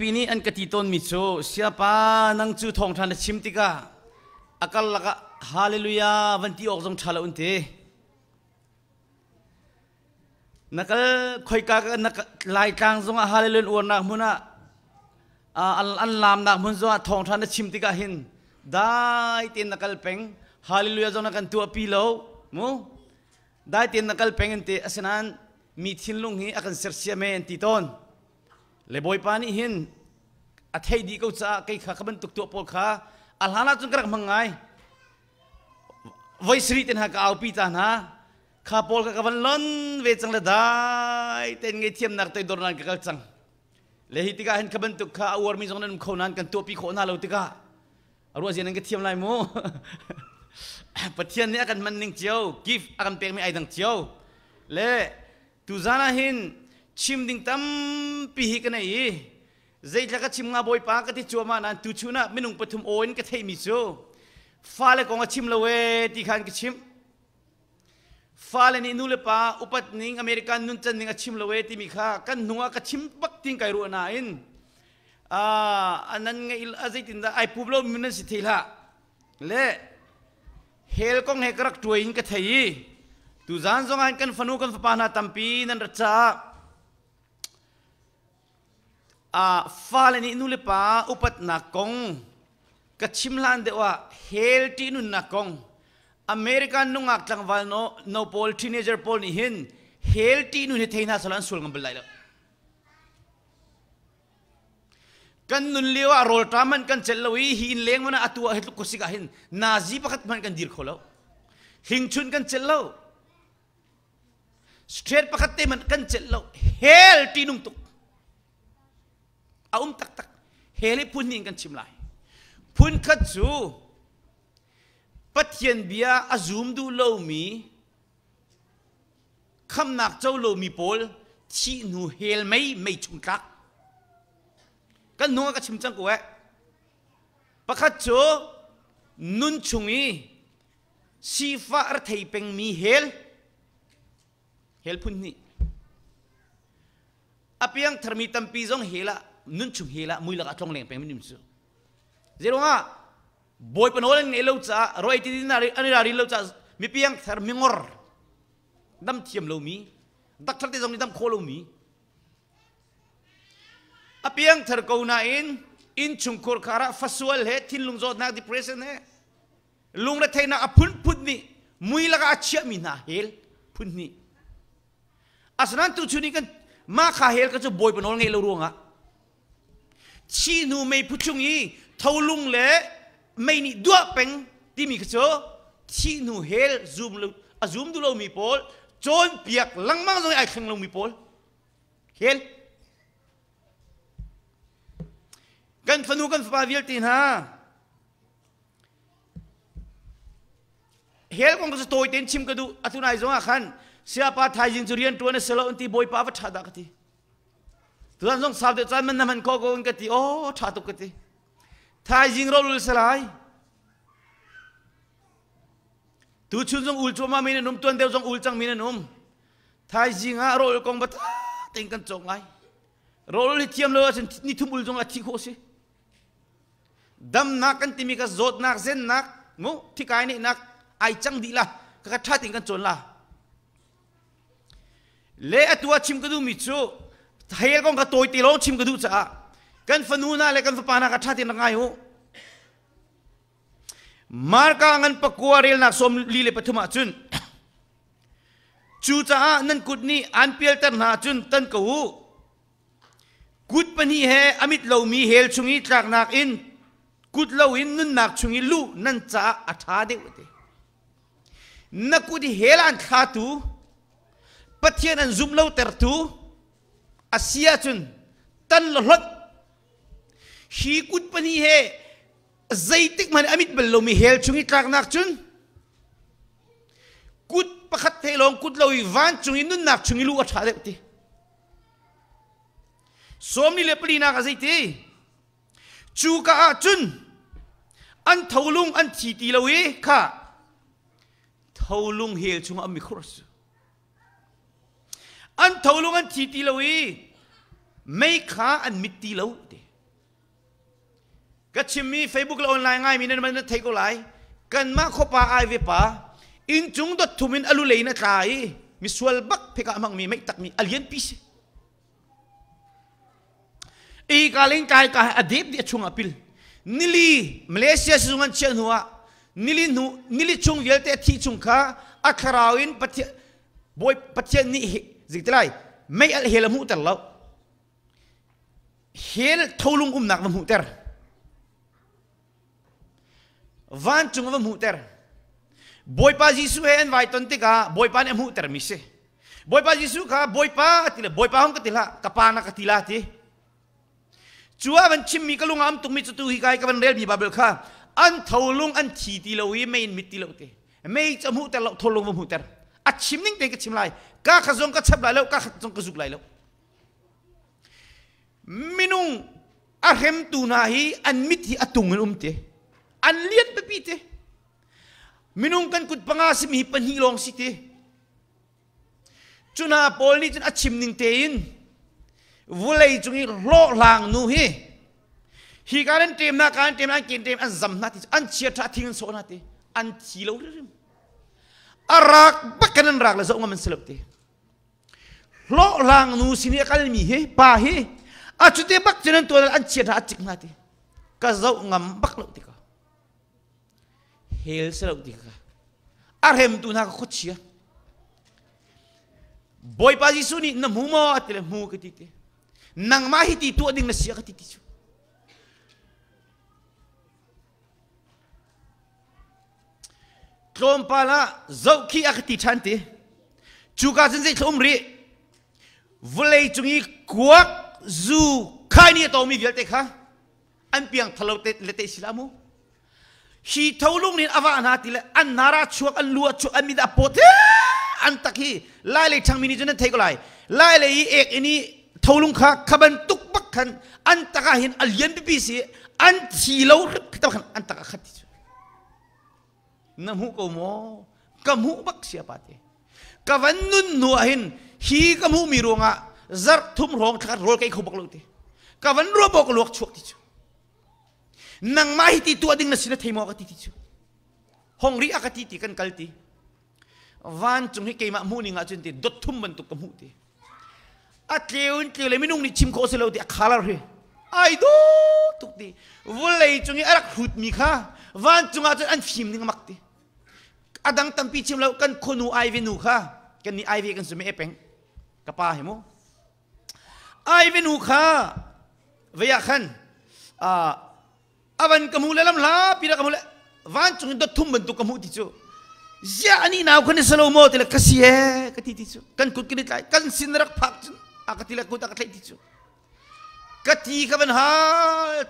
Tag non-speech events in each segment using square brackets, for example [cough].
pini an kati ton mi cho siapa nang chu thong than chim tika akal laka hallelujah van ti ok jong thala un te nakal khoi ka ka nak lai tang jong a hallelujah un na muna an an lam na mun zo thong than chim tika hin dai te nakal peng hallelujah jong kan tu api lo mu dai te nakal peng te asinan mi thin lung hi akan sersia me ti ton เลบอยปานีหินอัธยดีก็จะใครข้าขบันตุกตัวพอลขาอัลฮานาจุนกระมังไงไว้สรีเต็นหากเอาปีตานะข้าพอลก้ะขบันล้นเวจังเลยได้เต็นเงียมนักเตยดอนันกัลจังเลหิติกาเห็นขบันตุกข้าอวอร์มิจงนั้นมขานั้นกันตัวปีขวนาเลวติการัวเสียนังเทียมลายมปัเทียนเนี้ยกันมันนิ่งเจียวกิฟต์อากันเปียกไม่ไอดังเจียวเล่ตุจานาหิน chim ding tam pi hi kana i zai laka chim nga boy pa ka ti chu chuma na tu chu chuna minung pathum oin ka thei mi chu fa le ko chim lawe ti khan ki chim fa le ni nu le pa upat ning american nun chan ning a chim lawe ti mi kha kan nuwa ka chim bak ting kai ru na in a anan nga il azai tin da ai publo minan si thila le hel kong he karak tuin ka thei tu zan zong han kan fanu kan pa na tampi nan ra cha à pha lên inu le pa upat na kong ka chimlan de wa hel ti nu na kong america nu ngak tlang wal no no pol teenager pol ni hin hel ti nu ni theina salan sul ngam lai la kan nun lewa rol taman kan chellowi hin leng mana atua hetlu kusika hin nazi pakat man kan dir kholo hingchun kan chello straight pakat te man kan chello hel ti nung tuk a um tak tak hele pun ning kan chim lai pun khat chu pathian bia azum du lo mi kham nak chau lo mi pol chi nu hel mai mai chung tak kan nu ka chim chang ko pakhat chu nun chungi si fa ar thei peng mi hel hel phun ni apiang thermi tampi jong hela nun chung hi la mui la ka thong leng ha, pe minim su zero nga boy pan hol ne lo cha roi ti din ari ani ari lo cha mi piang thar mi ngor dam thiam lo mi dak thar ti zong ni dam kho lo mi a piang thar ko na in in chung kur khara faswal he thin lung jot na depression he lung la thaina a phun phut ni mui la ka chia mi na hel phun ni asran tu chuni kan ma kha hel ka chu boy pan hol nge lo ruang a chi nu mei pu chung yi thâu lung lệ mei ni đua peng ti mi cho chi nu hel zoom lu a zoom du lo mi pol chon piak lang mang rồi ai khang lo mi pol hiền gần phần nu gần pha viết tin ha hel kong tôi tên chim cái du tu nai zong a khan siapa thai jin churian tuan e selo anti boy pa va thada ka ti ตัวนั้นสงสาวเดจันมันนั่นมันก็โกงกติโอ้ชาตุกติทายยิงเราลุลสลายตูชุนจงอุลชัมามีนนุ่มตัวเดียวจงอุลจังมีนนุ่มทายยิงฮะเราลกองบัตติงกันจงไงเราลุลเทียมเลยฉันนี่ทุ่มอุลจงอาทิโคสิดัมนักกันติมีกระโจดนักเซนนักงูที่กายนี่นักไอจังดีละก็ะ้าติงกันจนละเละตัวชิมก็ดูมิจู hail kong ka toy tilo chim ka du cha kan fanuna le kan fapana ka thati na ngayo marka ngan pakua rel na som lile pathuma chun chu cha nan kutni anpiel tar na chun tan ko hu kut pani he amit lo mi hel chungi trak nak in kut lo in nun nak chungi lu nan cha atha de wote na kut helan kha tu pathian an zum lo ter tu asia chun tan lo lot hi kut pani he zaitik man amit bel lo mi hel chungi trak nak chun kut pakhat the long kut lo van chungi nun nak chungi lu a tha dep ti som ni le pali na ka zai ti chu ka a chun an tholung an chi ti lo e kha tholung hel chung ami khursu อันทลุงอันทีตีเลวีไม่ค้าอันมิตีเลวเดก็ชิมมีเฟซบุ๊กออนไลน์ง่ายมีนั่นมันนัเทกอหลายกันมาขปาไอเวปาอินจุงดทุมินอลุเลนะตายมิสวลบักเพกะมังมีไม่ตักมีอเลียนพิเศษอีกาลิงกายกายอดีตเดียชงอภิลนิลีมาเลเซียสุงันเชียนหัวนิลินุนิลิชงเวลเตที่ชงคาอัคราวินปะเทบอยปะเทนิสิกตไลไม่เฮลมุตเตอร์แล้วเฮลทูลุงอุมนักวมุตเตอร์วันจุงวมุตเตอร์บอยปาจิสุเฮนไวตันติกาบอยปาเนมุตเตอร์มิเซบอยปาจิสุกาบอยปาติเลบอยปาห้องกติละกปานักติละทีจัววันชิมมีกลุงอามตุกมิจตุฮิกายกับันเรียบีบาเบลคาอันทูลุงอันทีติโลวีไม่มิติโลเตไม่จะมุตเตอร์ทูลุงวมุตเตอร์ à chim nín tên cái chim lại cá khá giống cá chập lại lâu cá khá giống cá dục lại lâu minung a hem tu na hi an mit hi atung um an umte an liat pe pite minung kan kut panga sim hi pan hi long si te chuna pol ni chun achim ning te in vulei chung hi lo lang nu hi hi kan tem na kan tem na kin tem an zam na ti an chia tha thing so na ti an chi lo rim arak bakkanan rak la zong amen lo lang nu sini kal mi pahi. pa he achu te bak chenan to an chi ra chik na ti ka zong bak lo ti ka hel se arhem tu nak khu chi boy pasi suni na mau ma atle mu nang ma hi ti tu ading na sia ya ka Trompala zoki akti chanti. Chuka sinse chumri. Vlei chungi kuak zu kaini atomi vialte ka. Anpiang thalau te lete silamu. Hi taulung ni awa anati le an nara chuak an lua chuak an mida pote. An takhi lai le chang mini jene teko lai. Lai le i ek ini taulung ka kaban tuk bakkan. An takahin al yenbibisi an tilau kitabakan an takahatitu. namu ko mo kamu bak sia pate kawan nun nu ahin hi kamu mi ronga zar thum rong thakar rol kai khobak lote kawan ro bok lok chuk ti chu nang mai ti tu ading na sina thaimo ka ti ti chu hong ri akati ti kan kalti van chung hi keima mu ni nga chun ti dot thum ban tu kamu ti a tleun tle le minung ni chim kho se lo ti khalar he ai do tuk ti vulei chung hi arak hut mi kha van chung a chun an phim ni ngamak ti adang tampi chim lo kan khunu ai ve nu kha kan ni ai ve kan sume epeng kapa he mo ai ve nu kha ve ya khan a avan kamu le lam la pira kamu le van chung do thum ban tu kamu ti chu ya ani na khan ni salo mo te la kasi he ka ti ti chu kan kut kinit lai kan sinrak phak chu akatila kut akatlai ti chu ka ti ka ban ha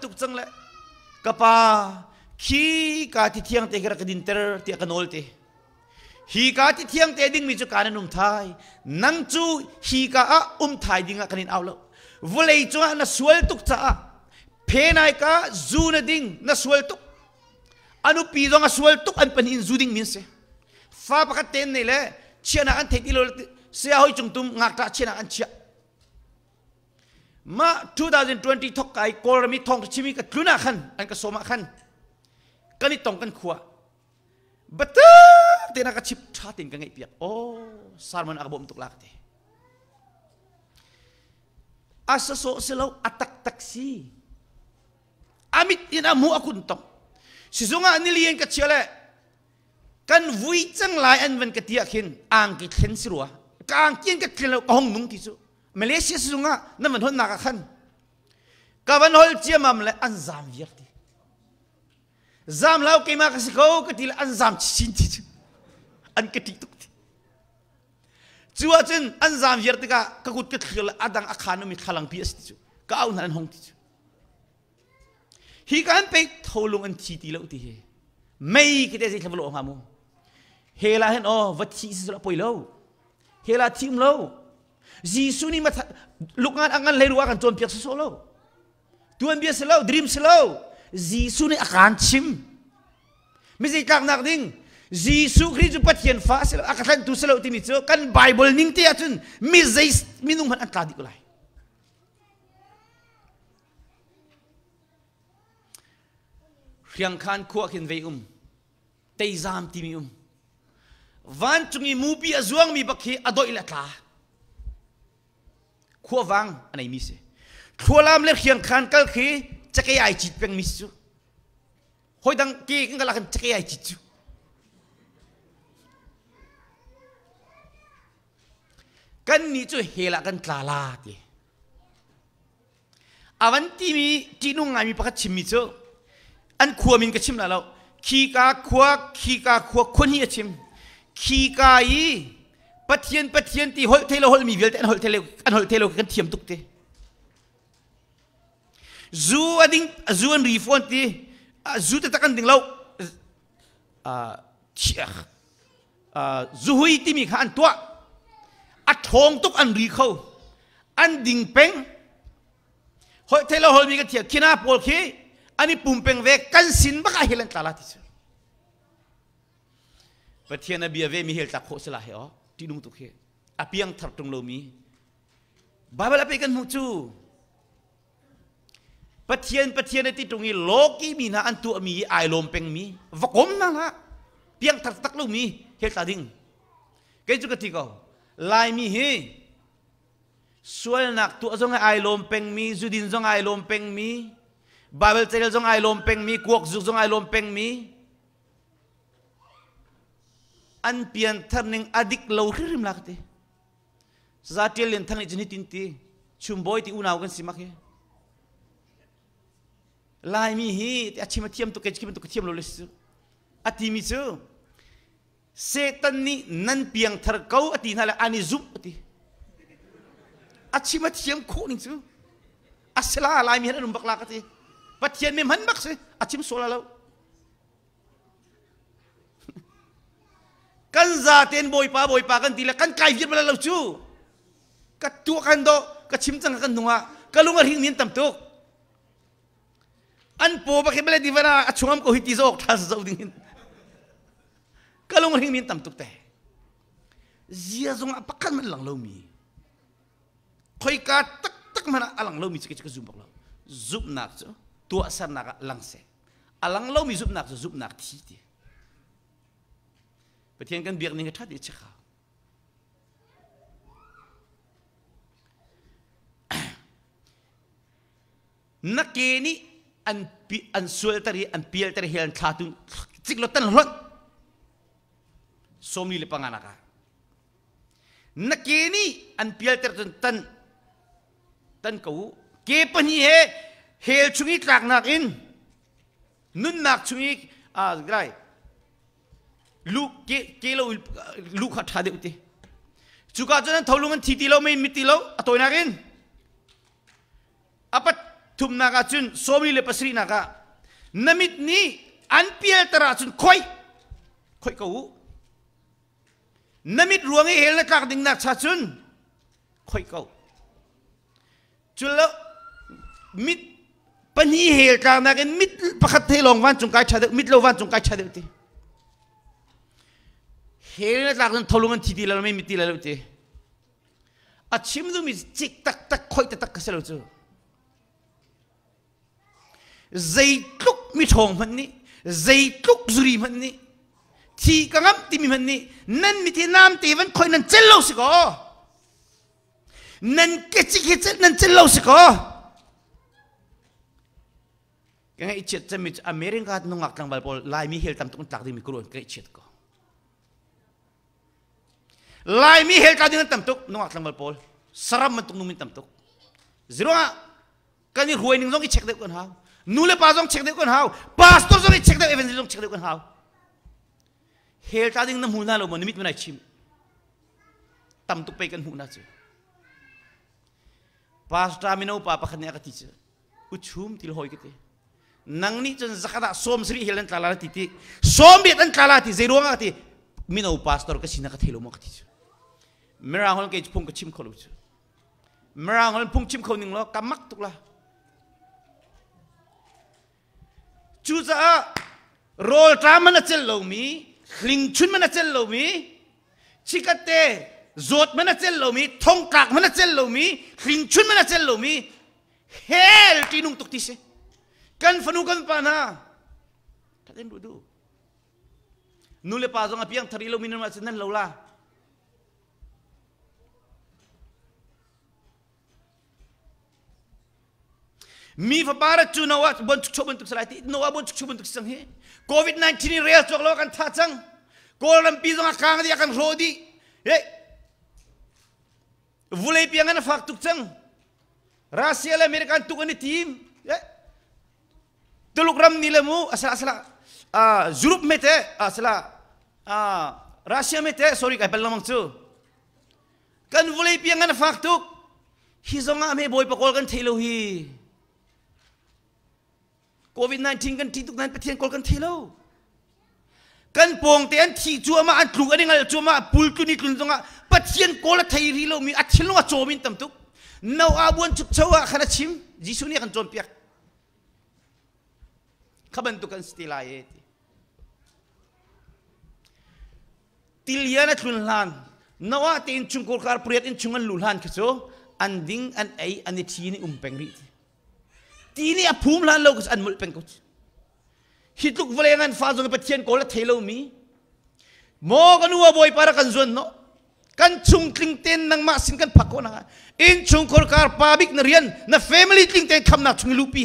tuk chang le kapa khi ka ti thiang te gra ka din ter ti ka nol te hi ka ti thiang te ding mi chu kan num thai nang chu hi ka um thai ding a kanin aw lo vulei chu na sual tuk cha a phe nai ka zu na ding na sual tuk anu pi dong a sual tuk an pan in zu ding min se fa pa ka ten nei le chiana an thei lo sia hoi chung tum ngak ta chiana an chia ma 2020 thok kai kol mi thong chimi ka tluna khan an ka tong kan khuwa Betul. Tiada kacip chatting kengai piak. Oh, sarman agbo untuk lakte. Asa so silau atak taksi. Amit ina mu aku ntok. Sisunga nilien kacile. Kan vui ceng lai an ven ketiakin angkit hen sirua. Kangkian kacile kong nung tisu. Malaysia sisunga nemen nak kan. Kawan hol cia mamle an yerti. Zam lau kemah kasih kau ketil an zam cinti an ketik tu. Cua cun an zam yer tika kagut ketil adang akhanu mit halang bias tu. Kau nan hong tu. Hikan pek tolong an cinti lau tihe. Mei kita sih kalau orang kamu. Hela hen oh vati sesuatu poy lau. Hela tim lau. Jisu ni mat lukan angan leluakan tuan biasa solo. Tuan biasa lau dream solo. Giêsu này akan chim mi gì các nạc đinh Giêsu Christ bắt hiền phá sẽ là akan tu sẽ là tin chứ căn Bible nín tia chun mi gì mi nung hận ăn ta đi lại riêng khan khua hiền về um tây giam tim um van chung i mu bi azuang mi bakhi adoi la ta khua wang anai mi se thualam le khiang khan kal khi cakay ay chit peng misu. Hoy dang ki keng kalakan cakay ay chitu. Kan ni chu hela kan tlala ti. Awan ti mi tinu ngai mi pakat chimmi chu. An khuwa min ka chim la lau. Khi ka khuwa khi ka khuwa khun hi chim. Khi ka yi pathian pathian ti hol thelo hol mi vel ten hol thelo an hol thelo kan thiam tuk te. zu ading uh, zu an refon ti uh, zu ta takan ding lo a uh, chiach a zu hui ti mi khan tua a thong tuk an ri khâu an ding peng hoi thế là hoi mi cái thiệt khi nào bol khi anh đi pum peng về căn xin bắc ai hilan tala thì chứ và thiên na bia về mi hil tak khổ sẽ là hiểu oh, tin đúng tục khi à piang thập trong lâu mi Bible apa ikan mucu ประเทียนประเทียนในที่ตรงนี้โลกีมีนะอันตัวมีไอลมเป็งมีวกมนะละเพียงทักตักลูกมีเฮตาดิงเกจุกติกาลายมีเฮส่วนหนักตัวจงไอลมเป็งมีจุดินจงไอลมเป็งมีบาเบลเซลจงไอลมเป็งมีกวกจุกจงไอลมเป็งมีอันเปียนทันหนึ่งอดิกเราขึ้นลักเตซาเตลินทันอีกชนิดตินตีชุมบอยที่อุณาวกันสิมักเฮลายมีฮีอาชิมาเทียมตุกเกชิมาตุกเทียมโลเลสุอาทิมิซุเซตันนี่นั่นเพียงทารกเอาอาทิน่าละอันนี้จุบอาทิอาชิมาเทียมคู่นิซุอาสลาลายมีฮีนุ่มบักลากาทิปัจเจียนไม่มันบักซิอาชิมโซลาลากันซาเตนบอยปาบอยปากันทีละกันกายเย็นมาแล้วชูกัดตัวกันโตกัดชิมจังกันหนัวกัลุงอริงนินตำตุก an po ba kay di vera at chungam ko hiti zok tas zo dingin kalong ring mintam tukte zia zong apakan man lang lomi koi ka tak tak man alang lomi sikit ke zumbok lo zup nak so tua sar nak lang se alang lomi zup nak so zup nak ti ti petian kan biar ning ta di [clears throat] Nak nakini an an suel tari an piel tari hian thatun chiklot tan ron somni le pangana ka nakeni an piel ter tan tan tan ko ke pani he hel chungi tlak nak in nun nak chungi a grai lu ke ke lo lu kha thade uti chuka chana tholungan thiti lo me mitilo atoina rin ทุมนากาจุนสมนีเลปสรีนากานามิดนี้อันเปียตราจุนคอยคอยกูนามิดรวงเฮลนักดิ่งนักชาจุนคอยกูจุลมิดปนีเฮลกางนักมิดประคตเทลองวันจุงกายชาดมิดโลวันจุงกายชาเดตีเฮลนักดั่งทะลุมันทีดีแล้วไม่มิดทีแล้วทีอาชิมดูมิจิกตักตักคอยตักตักระเซลจูใจทุกมิองมันนี่ใจทุกสุริมันนี่ที่กังมติมันนี่นั่นมิที่นามตีมันคอยนั่นเจ้าเล่สิก็นั่นเกจิเกจนั่นเจ้าเล่สิก็ยังไงเจิดจะมิอเมริกาต้องอักตังบอลบอลลายมิเฮลตัมต้องตักดิมิครูนกเกจิดก็ลายมิเฮลตัดดิมิตั้มตุกน้องอักตังบอลบอลสระมันต้องนุ่มมิตัมตุกจริงว่ากันยิ่งวยนิ่งตองอิเช็คเด็กคนหา nule pa jong chek de kon hau pastor jong chek de evangel jong chek de kon hau hel ta ding na mu na lo mo nimit mana chim tam tuk pe kan mu na chu pastor mi no pa pa khania ka ti chu u chum til hoi kete nang ni chen zakada som sri helen tala ti ti som bi tan tala ti zero nga ti mi no pastor ka sina ka thelo mo ka ti chu mera hol ke phung ka chim kholu chu mera hol phung chim khau ning lo ka mak tuk la 주자 롤 드라마나 찔러오미 링춘만나 찔러오미 치카테 조트만나 찔러오미 통깍만나 찔러오미 링춘만나 찔러오미 헬 티눙 똑티세 kan fenukan pana tak ada duduk nule pasang api yang terilu minum macam ni laulah Mi fapara tu nawa bentuk cuba bentuk selati, nawa bentuk cuba bentuk sanghe. Covid-19 ini real tu kalau akan tajang, kalau dalam pisang akan dia akan rodi. Eh, boleh piangan faktuk sang. Rasia le Amerika tu kan tim. Eh, teluk ram nilamu asal asal. Ah, Europe mete asal. Ah, Rasia mete sorry kalau belum mangsu. Kan boleh piangan faktuk. Hizonga ame boy pakolkan telohi. hi. โควิด19กันที่ทุกนั้นประเทศกอลกันที่แล้วกันปวงเตียนที่จัวมาอันถูกอันนี้ไงจัวมาปุลกุนิกลุนตรงอ่ะประเทศกอลไทยรีเรามีอัดเชลว่าโจมินตั้มทุกนาอาบวนจุกชาวขนาดชิมยิสุนี่กันจนเปียกขบันตุกันสติลายเอติติลยานะทุนลานนว่าตินจุงกอลคาร์เปรียดินจุงันลุลานคือโซอันดิ้งอันไออันนี้ทีนี่อุ้มเป็งรีตีนี่อภูมิล้านโลกสันมุลเป็นกุศฮิตลุกเวลงันฟ้าจงเป็นเทียนโกลเทโลมีโมกันวัวบอยปาระกันจวนเนาะกันชุงติงเต้นนังมาสินกันพัก่อนะอินชุงคอร์คาร์ปาบิกนเรียนนะเฟมิลี่ติงเต้นคำนักชุงลูปี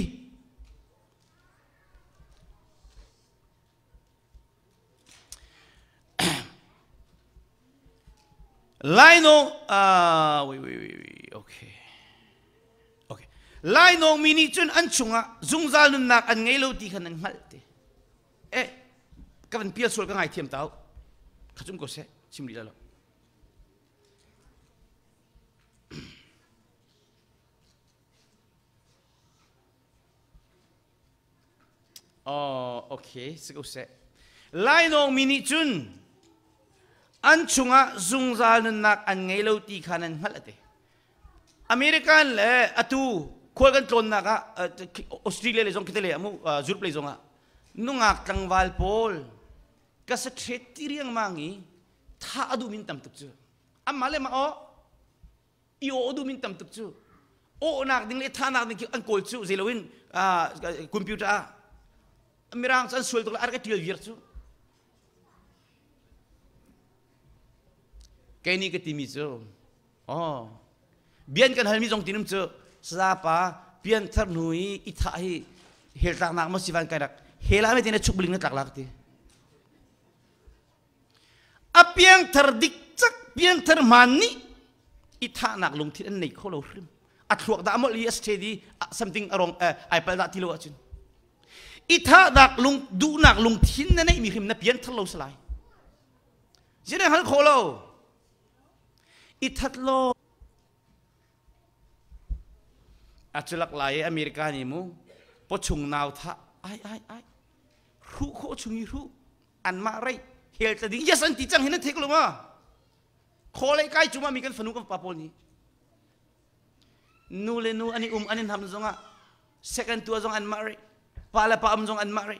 ไลโนอ่าวิวิวิ lai no mini chun an chunga zungzal nun nak an ngei lo ti khan an ngal te e ka van pia sul ka ngai thiam tao kha chung ko se sim li lo Oh, okay, sẽ có sẽ. Lai nong mini chun an chunga zungzal nun nak an ngei lo ti khan an ngal te. Eh, [clears throat] oh, American le atu khoi gan tron naga eh, australia le jong kite le amu eh, zur play jonga nung ak tang wal pol ka se threti riang mangi tha adu min tam tuk chu am male ma o yo adu min tam tuk chu o nak ding le tha nak ding an kol chu zeloin ah, eh, computer Amirang, san sul tuk ar ka til yir chu kaini ka timi chu oh bian kan halmi jong tinum chu sapa pian ternui ithahi hel tak nak mesti van kadak hela me dine chubling ne taklak ti apian terdik cak pian termani itha nak lung ti nei kholo hrim athuak da amol yes te di something wrong eh, i pa da tilo achin itha dak lung du nak lung thin na nei mi hrim na pian thalo slai jene hal kholo ithat lo อาจลักไลอเมริกานี่มูปชุงนาวทะไอไอไอรู้โคชุงยรู้อันมาไรเฮลตะดิ้งยัสันติจังเห็นเทกลมาขอเลยกายจุมามีกันสนุกกับปาปนี่นูเลนูอันนี้อุ้มอันนี้ทำจงอ่ะเซ c ันตัวจงอันมาไรปาละปาอัมจงอันมาไร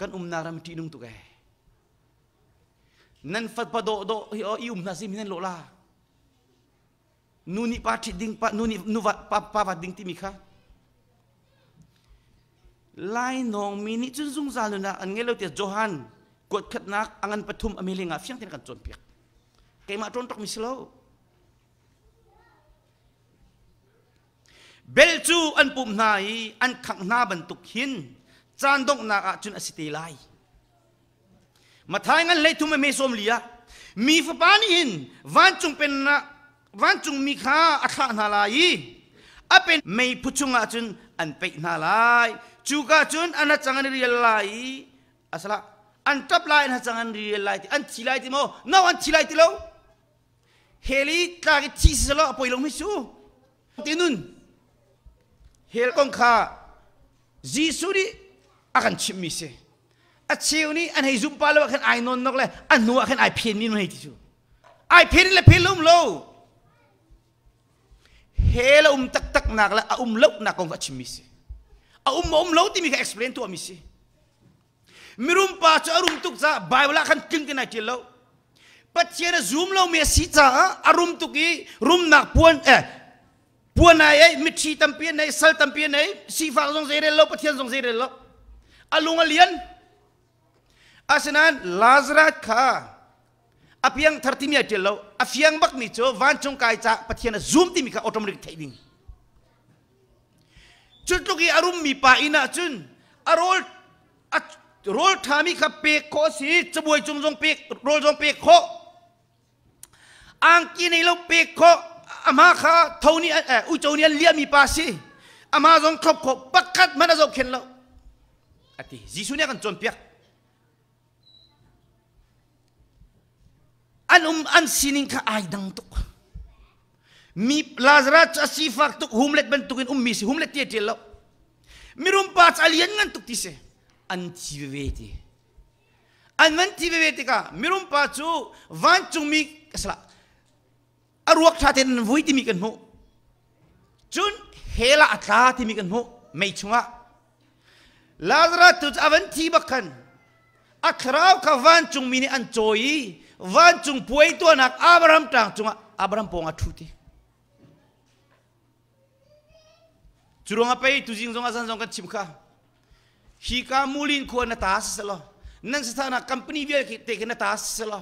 กันอุ้มนารามดีนุ่งตุกแกนั่นฟัดปะโดโดอีอุ้มนาซิมินันโลลา nuni pa chi ding pa nuni nuva pa pa va ding ti mi kha lai nong mi ni chun zung za lu na an nge lo te johan kot khat nak angan pathum amili nga fyang tin kan chon pek ke ma ton tok mi slo bel chu an pum nai an khang na ban tuk hin chan dong na a chun asiti lai mathai ngan le thum me som lia mi fa pani hin van chung pen na วันจุงมีค่าอัฐานาลายอเป็นไม่พุชงอาจุนอันเปนาลายจูกาจุนอันจังอันเรียลไลอัสละอันทับไลอันจังอันเรียลไลอันชีไลที่โมนาวันชีไลที่โลเฮลีตากิทีสละปอยลงไม่สู้ตีนุนเฮลกองข้าจีสุรีอาการชิมมิเซอัเชีวนี้อันให้ซุมปาลว่าขันไอนนนกเลยอันนัวขันไอเพียนนี่มันให้ที่สู้ไอเพียนเลยเพียนลุ่มโล hela um tak tak nak la a um lok nak kong va chimi se a um um lo ti mi ka explain to mi se mirum pa cho arum tuk za bible khan king tin ti lo pat chena zoom lo me si cha arum tuk i rum nak puan eh puan ai ai mi chi tam pian ai sal tam pian ai si fa zong zere lo pat chen zong zere lo alung alian asenan lazrat kha apiang tharti mi atil lo afiang bak ni cho van chung kai cha pathian zoom ti mi ka automatic thading chutlu ki arum mi pa ina chun arol a rol thami ka pe ko si chboi chung jong pe rol jong pe kho ang ki nei lo pe kho ama kha thoni eh, eh, u chou ni lia mi pa si ama jong khop kho pakhat mana jok khen lo ati jisu ne kan chon piak an um an sining ka ay dang tuk. Mi lazra cha sifak tuk humlet bentukin ummi si humlet tiye tiye lo. Mi rumpats alian ngan tuk tise. An tiwewe ti. An man tiwewe ti ka. Mi rumpats u vanchung mi kasala. Aruak cha ten vui ti mi kan mo. Chun hela atla ti mi kan mo. Mei chunga. Lazra tuj avan tiba kan. Akrau ka vanchung mi ni an choyi. Akrau ka vanchung mi ni an choyi. van chung puai to nak abraham tang chunga abraham ponga thuti churonga pei tujing zonga san zonga chimkha hi ka mulin ko na ta selo nang sa na company vel ki te na ta selo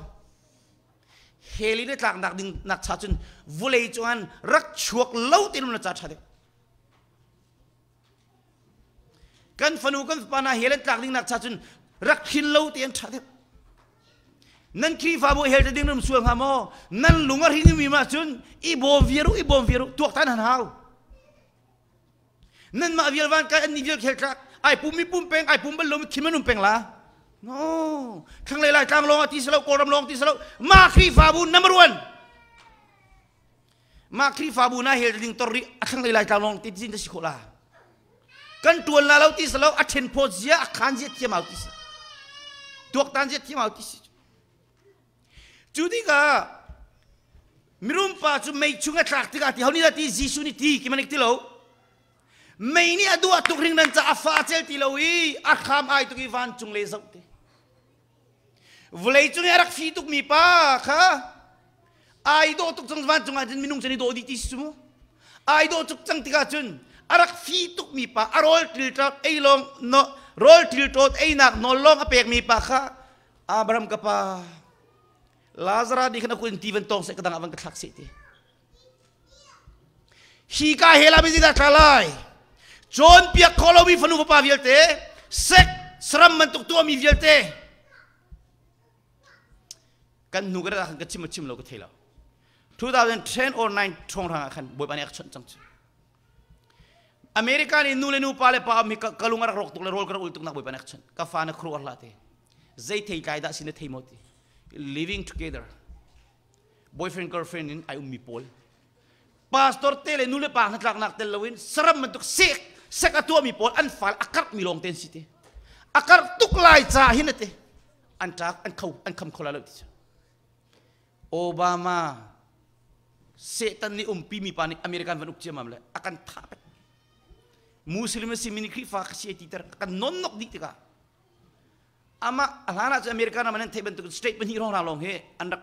heli ne tlak nak ding nak cha chun vulei chuan rak chuak lo tin na cha tha de kan fanu kan pana helen tlak ding nak cha chun rak hin lo tin tha de นั่นคีฟ้าบุเฮลจะดิงน้ำส่วนหามอนั่นลุงอริรนิมีมาจนอีโบวิรุอีโบวิรุตัว่านหันหาวนั่นมาเวิลวันกันนนี่วิลเคลครักไอปุ่มมีปุ่มเป่งไอปุ่มบรรลุมีขีมันนุ่มเป่งละโน้ข้างเลยลายกลางลงที่สลาวโกรมลงที่สลาวมาคีฟ้าบุญนบอรวนมาคีฟ้าบุญน่าเฮลจะดิงตอรีข้างเลยลายกลางลงที่จินจะสิโคลากันตัวลาเราที่สลาวอัเทนโพเซียขันเจียที่มาที่ตัวตันเจียที่มาที่จุดีก็มิรุมป้าจุไม่ชุงเัตรักติกาที่เขานี่ที่ยิสุนี่ที่กีมันอีกที่เราไม่นี่อดูอัตุกริงนั่นจะอาฟาเซลที่เราอีอัคามไอตุกิวันจุงเลยสักทีวเลยจุงยารักฟีตุกมีป้าค่ะไอโดตุกจังวันจุงอาจันมินุงจันนี่โดดิติสมุไอโดตุกจังติกาจุนอรักฟีตุกมีป้าอารอลทิลทรอกไอลองโนรอลทิลตรอกไอนักนอลลองอเปกมีป้าค่ะอับรามกับป้า Lazara di kena kuin tiven tong se kedang abang ketak siti. Hika hela bizi da talai. John pia kolobi fenu papa vielte. Sek seram mentuk tua mi vielte. Kan nugara da kanka cima cima loko thela. 2010 or 9 chong ranga kan boi pani akchon chong chong. Amerika ni nule nu pale pa mi kalungara rok tukle rol kara ultuk na boi pani akchon. Kafana kruar late. Zaitei kaida sinetei moti living together. Boyfriend, girlfriend, ini ayun mi Paul. Pastor, tele, eh, nule pa, natlak nak telawin, seram mentuk, sik, sik atua mi Paul, anfal, akar mi long ten siti. Akar tuk lai ca, hinati. Antak, ankau, ankam kola lo. Obama, setan ni umpi mi panik, Amerikan van ukti mamla, akan tapet. Muslim si minikrifa, kasi ay akan nonok dikti ka. ama alhana cha amerika na manen thei bentuk straight ben hiro ralong he anak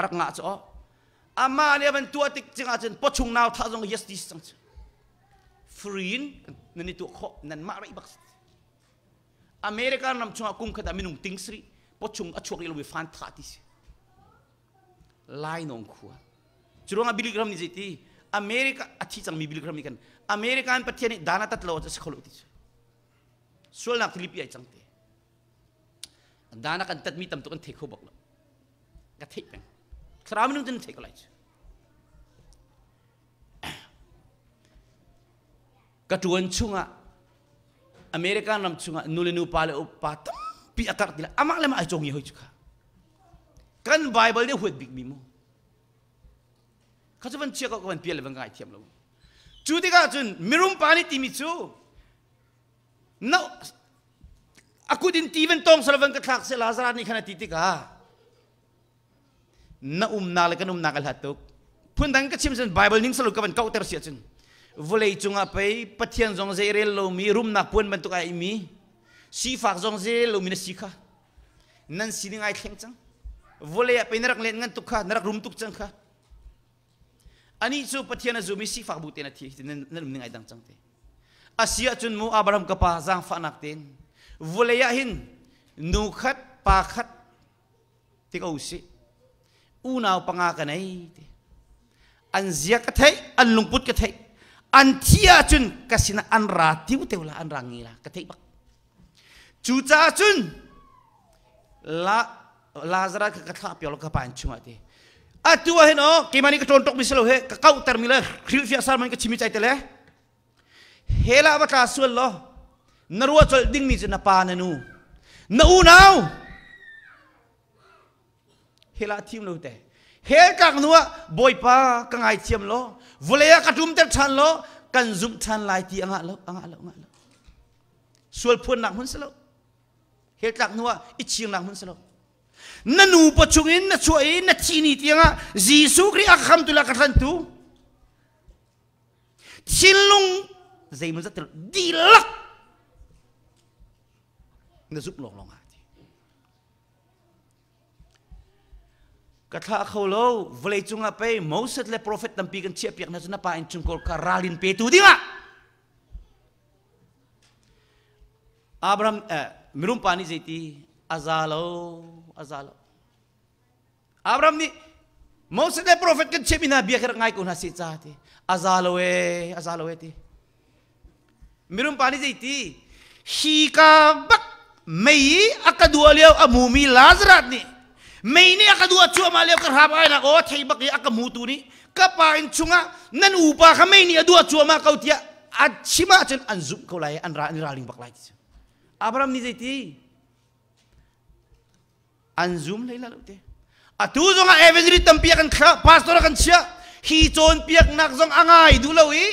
arak nga cho oh. ama le ben tua tik chinga chen pochung naw tha jong yes dis sang freen nani tu kho nan ma rai bak amerika nam chunga kum khata minung ting sri pochung achuak lo be fan tha ti lai nong khuwa churanga biligram ni jiti amerika athi chang mi biligram ni kan amerikan pathiani dana tat lo cha kholo ti sol nak lipi ai changte दाना tam तत मी तम तो कन थेखो बकलो का थेक पेन खराब नु दिन थेको लाइछ कटुवन छुंगा अमेरिका नम छुंगा नुले नु पाले ओ पातम pi akar tila amang lema ajong ye hoichuka kan bible de huet big mimo ban van cheka kan piel ban gai thiam lo chu de ga chun mirum pani timi chu no Ako din tiwan tong sa labang katlak si Lazarus ni kana titik ha. Lah. Na umnal kan umnakal hatuk. Pundang ka chimsen Bible ning salu kaban kauter siya chun. Vulay chung apay patiyan zong zay rin lo mi rum na puan bantuk ay mi. Si fak zong zay lo mi na sika. Nan sining ay kheng chang. Vulay apay narak lehen ngan tuk ha, narak rum tuk chang ha. Ani so patiyan na zumi si fak buti na ti. Nan rum ning ay dang chang ti. Asiya chun mo Abraham kapah zang fanak tin. Nan Vulayahin nukat pakat ti kausi. Unaw pangakanay ti. Anzia katay, anlumput katay. Antia chun kasina anrati buti wala anrangila katay bak. Cuca chun la lazara ka katha pyol ka panchuma ti. Atuwa hino, kimani ka tontok misalo he, kakau termila, kriwifia sarman ka chimichay tele. Hela abakasuel loh, นรัวจลดิ้งมีจะนปานนูนอูนาวเฮลาทีมลูาแต่เฮกักนัวบอยป้ากังไอเทียมโลวุเลียกระดุมเต็มชันโลกันซุมชันลายที่อ่างละอ่างละอ่างละส่วนพูนหนักหุ่นสลบเฮกักนัวอิชิงหนักหุ่นสลบนั่นูปชุงินนั่นช่วยนั่นชีนีตทีงอ่างจีสุกรีอักฮัมตุลากระทันตูชินลุงใจมันจะติดดีลัก giúp lòng lòng Cả zuklolong hati katha kholo vle chunga pe moses le prophet tampi kan chia piak na chuna pa in chungkol ka ralin pe tu dinga abraham à, mirum pani jeti azalo azalo abraham ni moses le prophet kan chia mina bia khar ngai ko na si cha ti azalo e azalo e ti mirum pani jeti hi ka bak mei aka dua liau amumi lazrat ni mei ni aka dua chu amaliau ka rap ai na o oh, thei baki aka mutu ni ka cunga in chunga nan upa kha mei ni adua chu ma kau tia achima chen anzu ko lai an ra an raling bak lai abram ni jeti anzum lay la lute atu zonga evenri tampia kan pastor kan chia hi chon piak nak zong angai du lawi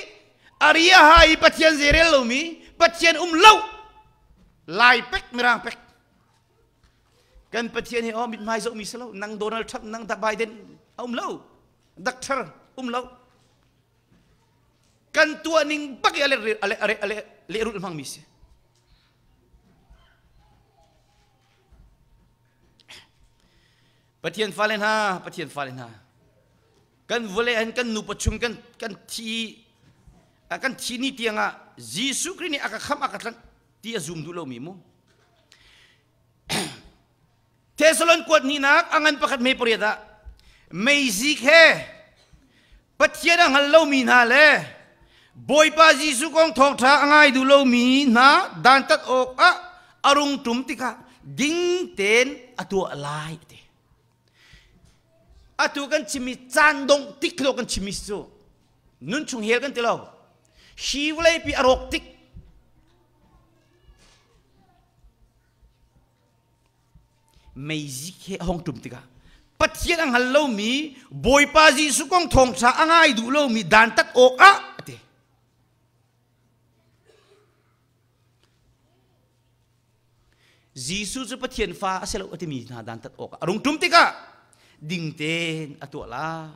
ariya hai pathian zerel lomi pathian um lai pek mirang pek kan petian he om oh, mai zo mislo nang donald trump nang da biden om lo doctor um lo um kan tua ning bagi ale ale ale ale le rul mang mis petian falen ha petian falen ha kan vole han kan nu pachum kan kan thi akan ah, thi ni tianga jisu kri ni aka kham aka Tia zoom dulu mimo. [coughs] Tesalon kuat ni nak angan pakat may perita. May zik he. Patya na halau le. Boy pa Jesus kong thok tha angai dulu mi na dantat ok a arung tum tika ding ten atua alai te. Atu kan cimi candong tiklo kan cimi so. Nun chung hiel kan tilau. Hiwlai pi arok tik meiji ke hong tum tika pathian ang hallo mi boy pa ji su kong thong sa angai du lo mi dan tat ok a te jisu chu pathian fa aselo ati mi na dan tat ok arung tum tika ding ten atuala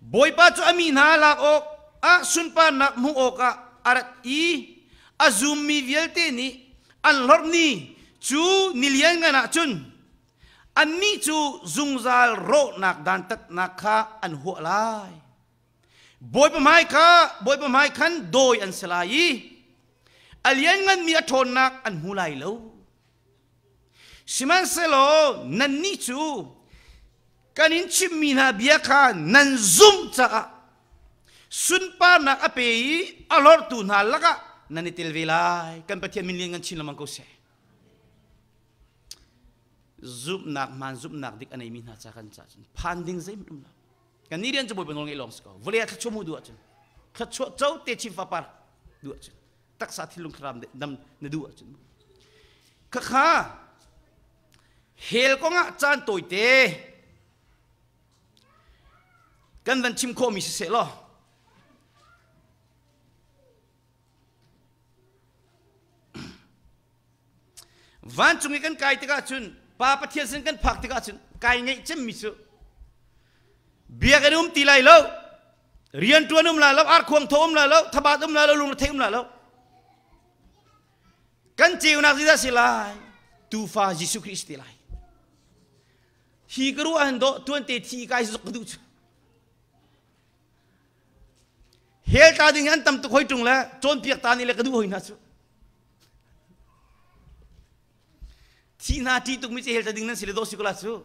boy pa chu ami na lak ok a sun pa nak mu ok a arat i azumi vialte ni anlor ni chu nilian nga na chun ni chu zungzal ro nak dan tat nakha an hu lai boy pa mai kha boy pa mai khan doi an selai alian ngan mi athon nak an hu lai lo siman selo nan ni chu kanin chimina bia kha nan zum cha sunpa na ape alor tu na laga na ni til vilai kan pathian min liang an chin lamang ko se zup nak man zup nak dik anei min ha cha kan cha chin panding zai dum la kan ni rian chu boi benol ngai lom sko vole kha chu mu du chin kha chu chau te chi papar du chin tak sa thilung khram de dam na du chin kha kha hel ko nga chan toite kan van chim kho mi se lo van chung kan kai tika chun pa pathia sin kan phak tika chun kai ngai chem mi su bia kan um ti lai lâu, riêng tuan um lai lâu, ar khuang thô um lai lâu, thà thaba um lai lâu, lung the um la lo kan chiu nak dida silai tu fa jisu christi lai hi gru an do tuan te thi kai zok du chu hel ta ding an tâm tu khoi tung la chon piak ta ni le ka du hoina chu Cina ti tuk mi chihel ta dingnan sile do dosi kula su.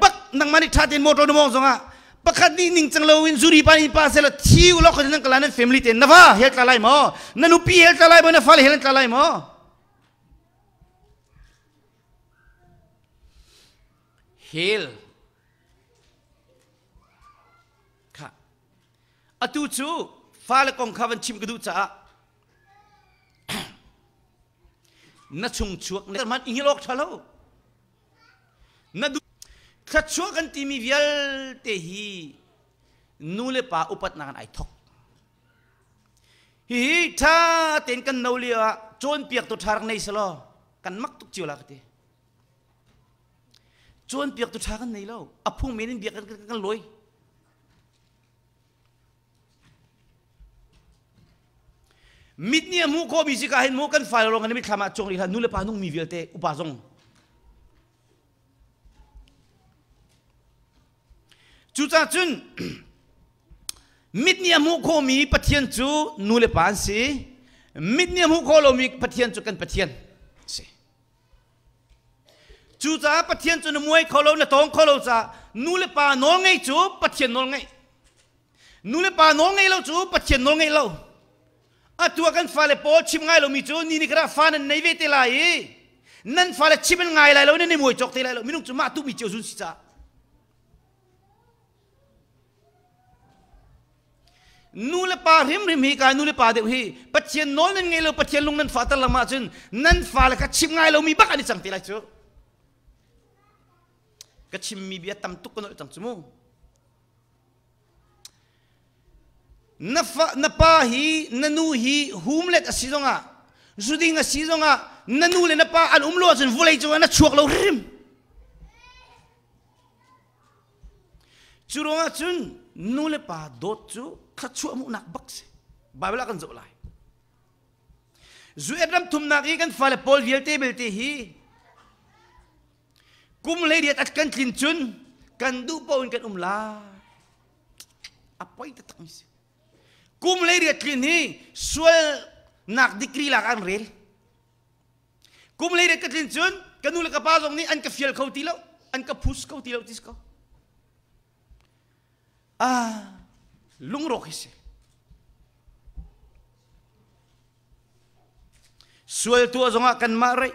Bat nang mani thatin motor dumong zonga. Pakat ni ning chang lawin zuri pani pa sela thiu lo khatin nang kalana family te nawa hel kalai mo. Nanu pi hel kalai mo na fal hel kalai mo. Hel. Ka. Atu chu fal kong khavan chim gudu cha. na chung chuak ne man ing lok thalo na du kha chuak kan timi mi vial te hi nu pa upat na kan ai thok hi hi tha ten kan no lia chon piak tu thar nei salo kan mak tuk chiu la ka ti chon piak tu thar kan nei lo aphung menin biak kan kan loi mit ni mu ko mi sika hin mu kan fa rong ni mi thama ah chong ri ha nu le pa nong mi vi te u pa zong chu cha chun [clears throat] mit ni mu ko mi pathian chu nu le pa si mit ni mu ko lo mi pathian chu kan pathian si chu cha pathian chu nu moi kho lo na tong kho lo cha nu le pa nong ngai chu pathian nong ngai nu le pa nong ngai lo chu pathian nong ngai lo à tua căn phá lệ bố chim ngay lo mi chú ni ni cái phá nên nấy về tê lại nên phá lệ chim ngay lại lâu nên mùi chọc tê lại lâu mi nung chú mà tu mi chiều dùn xí cha nu le pa rim rim hi ka nu le pa de hi pathian nol nen ngai lo pathian lung nan fa ta lama chun nan fa la ka chim ngai lo mi bak ani chang ti lai chu ka chim mi bia tam tuk ko no chang chu mu nafa napa hi nanu hi humlet asizonga zuding asizonga nanu le napa an umlo chen vulei chuan na chuak lo rim churonga chun nu le pa dot chu kha chu amu nak bak se bible kan zolai zu adam thum na ri kan fale pol vial table te hi kum le riat at kan tlin chun kan du pawin kan umla apoi ta tak misi Kom leer jy ken nie, nak na die krielag aan reel. Kom leer ek dit doen, kan hulle kapas om nie en kefiel kou tilo, en tisko. Ah, lung rokhise. Suel tu azong akan mare.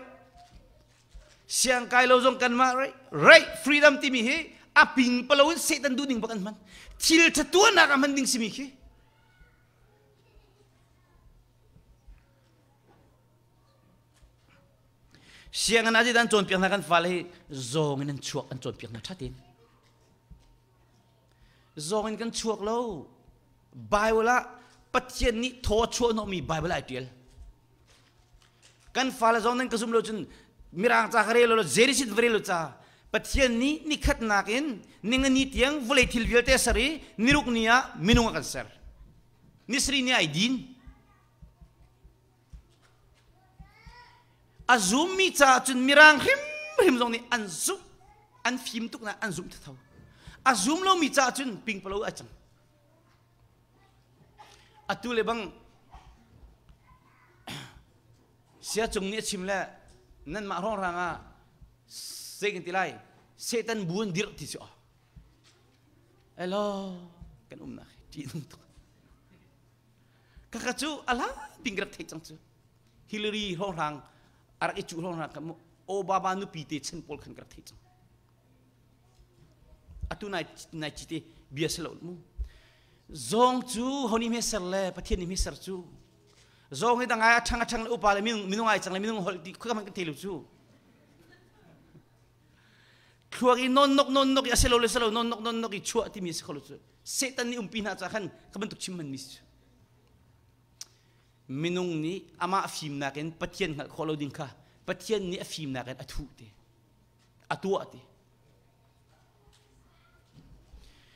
Siang kailo zong kan marai. Right freedom timi he, aping palawin setan duning bakan man. Til tatuan na kamanding si Mickey. siangan zida an cawnpiak hna kan falahi zangin an chuak an cawnpiak na ṭhat in zangin kan chuak lo bibla pathian nih thaw chuah hnawmi bibla ai ṭul kan fale zang nan ka zum lo un mirang a ka reloo zerisin varelo a pathian nih ni khatnakin ning ani tiang vawleithil vialte sari ni ruk ni a minunga kan ser nisari nia ai din a zoom mi cha chun mirang him him zong ni an zoom an phim tuk na an zoom tha thau a zoom lo mi cha chun ping palo a chang a tu le bang [clears throat] sia chung ni chim le nan ma rong ranga segin tilai setan buan dir ti so hello kan um na ti nung to kakachu ala pingrap thai chang chu hilary rong rang আর এই চুল ও বাবা নু পিতে Shin pole খান কাথে চ আতু নাই নাই চিতে বিয়াসে লউ মু জং চু হনি মে সলে পাথি নি মে সর চু জং হে দাঙ্গা আঠাং আঠাং লউ পালে মিং মিং আই চাং মিং হল দি খুকা মান কাথে লউ চু খুয়ারি নন নক নন নক ইয়াসে লউ লসে লউ নন নক নন নক ই চুয়া তি মিস খলু চু সেতান নি উম পিনা চা খান কবন তুক চিমন মিস চু minung ni ama afim na ken pathian ngal kholo ding kha pathian ni afim na ken athu te atua te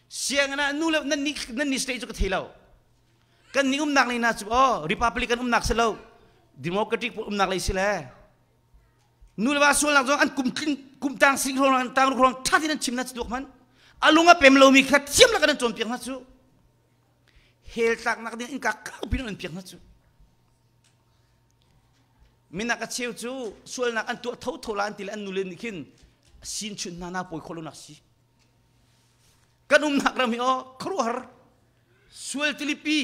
siang na nu na ni na ni stage ka thelo kan ni um nak le na chu oh republican um nak selo democratic um nak le sila nu le ba sul nak an kum kin kum tang sing rong tang rong thadin chim na chu man alunga pemlo mi kha chim la kan chom piang na chu hel tak nak din in ka ka pin an piang na chu mina ka cheu chu sual nak an tu tho tho lan til an lah nulen khin sin chu nana poi kholu nak si kanum nak ram yo kru har sual tilipi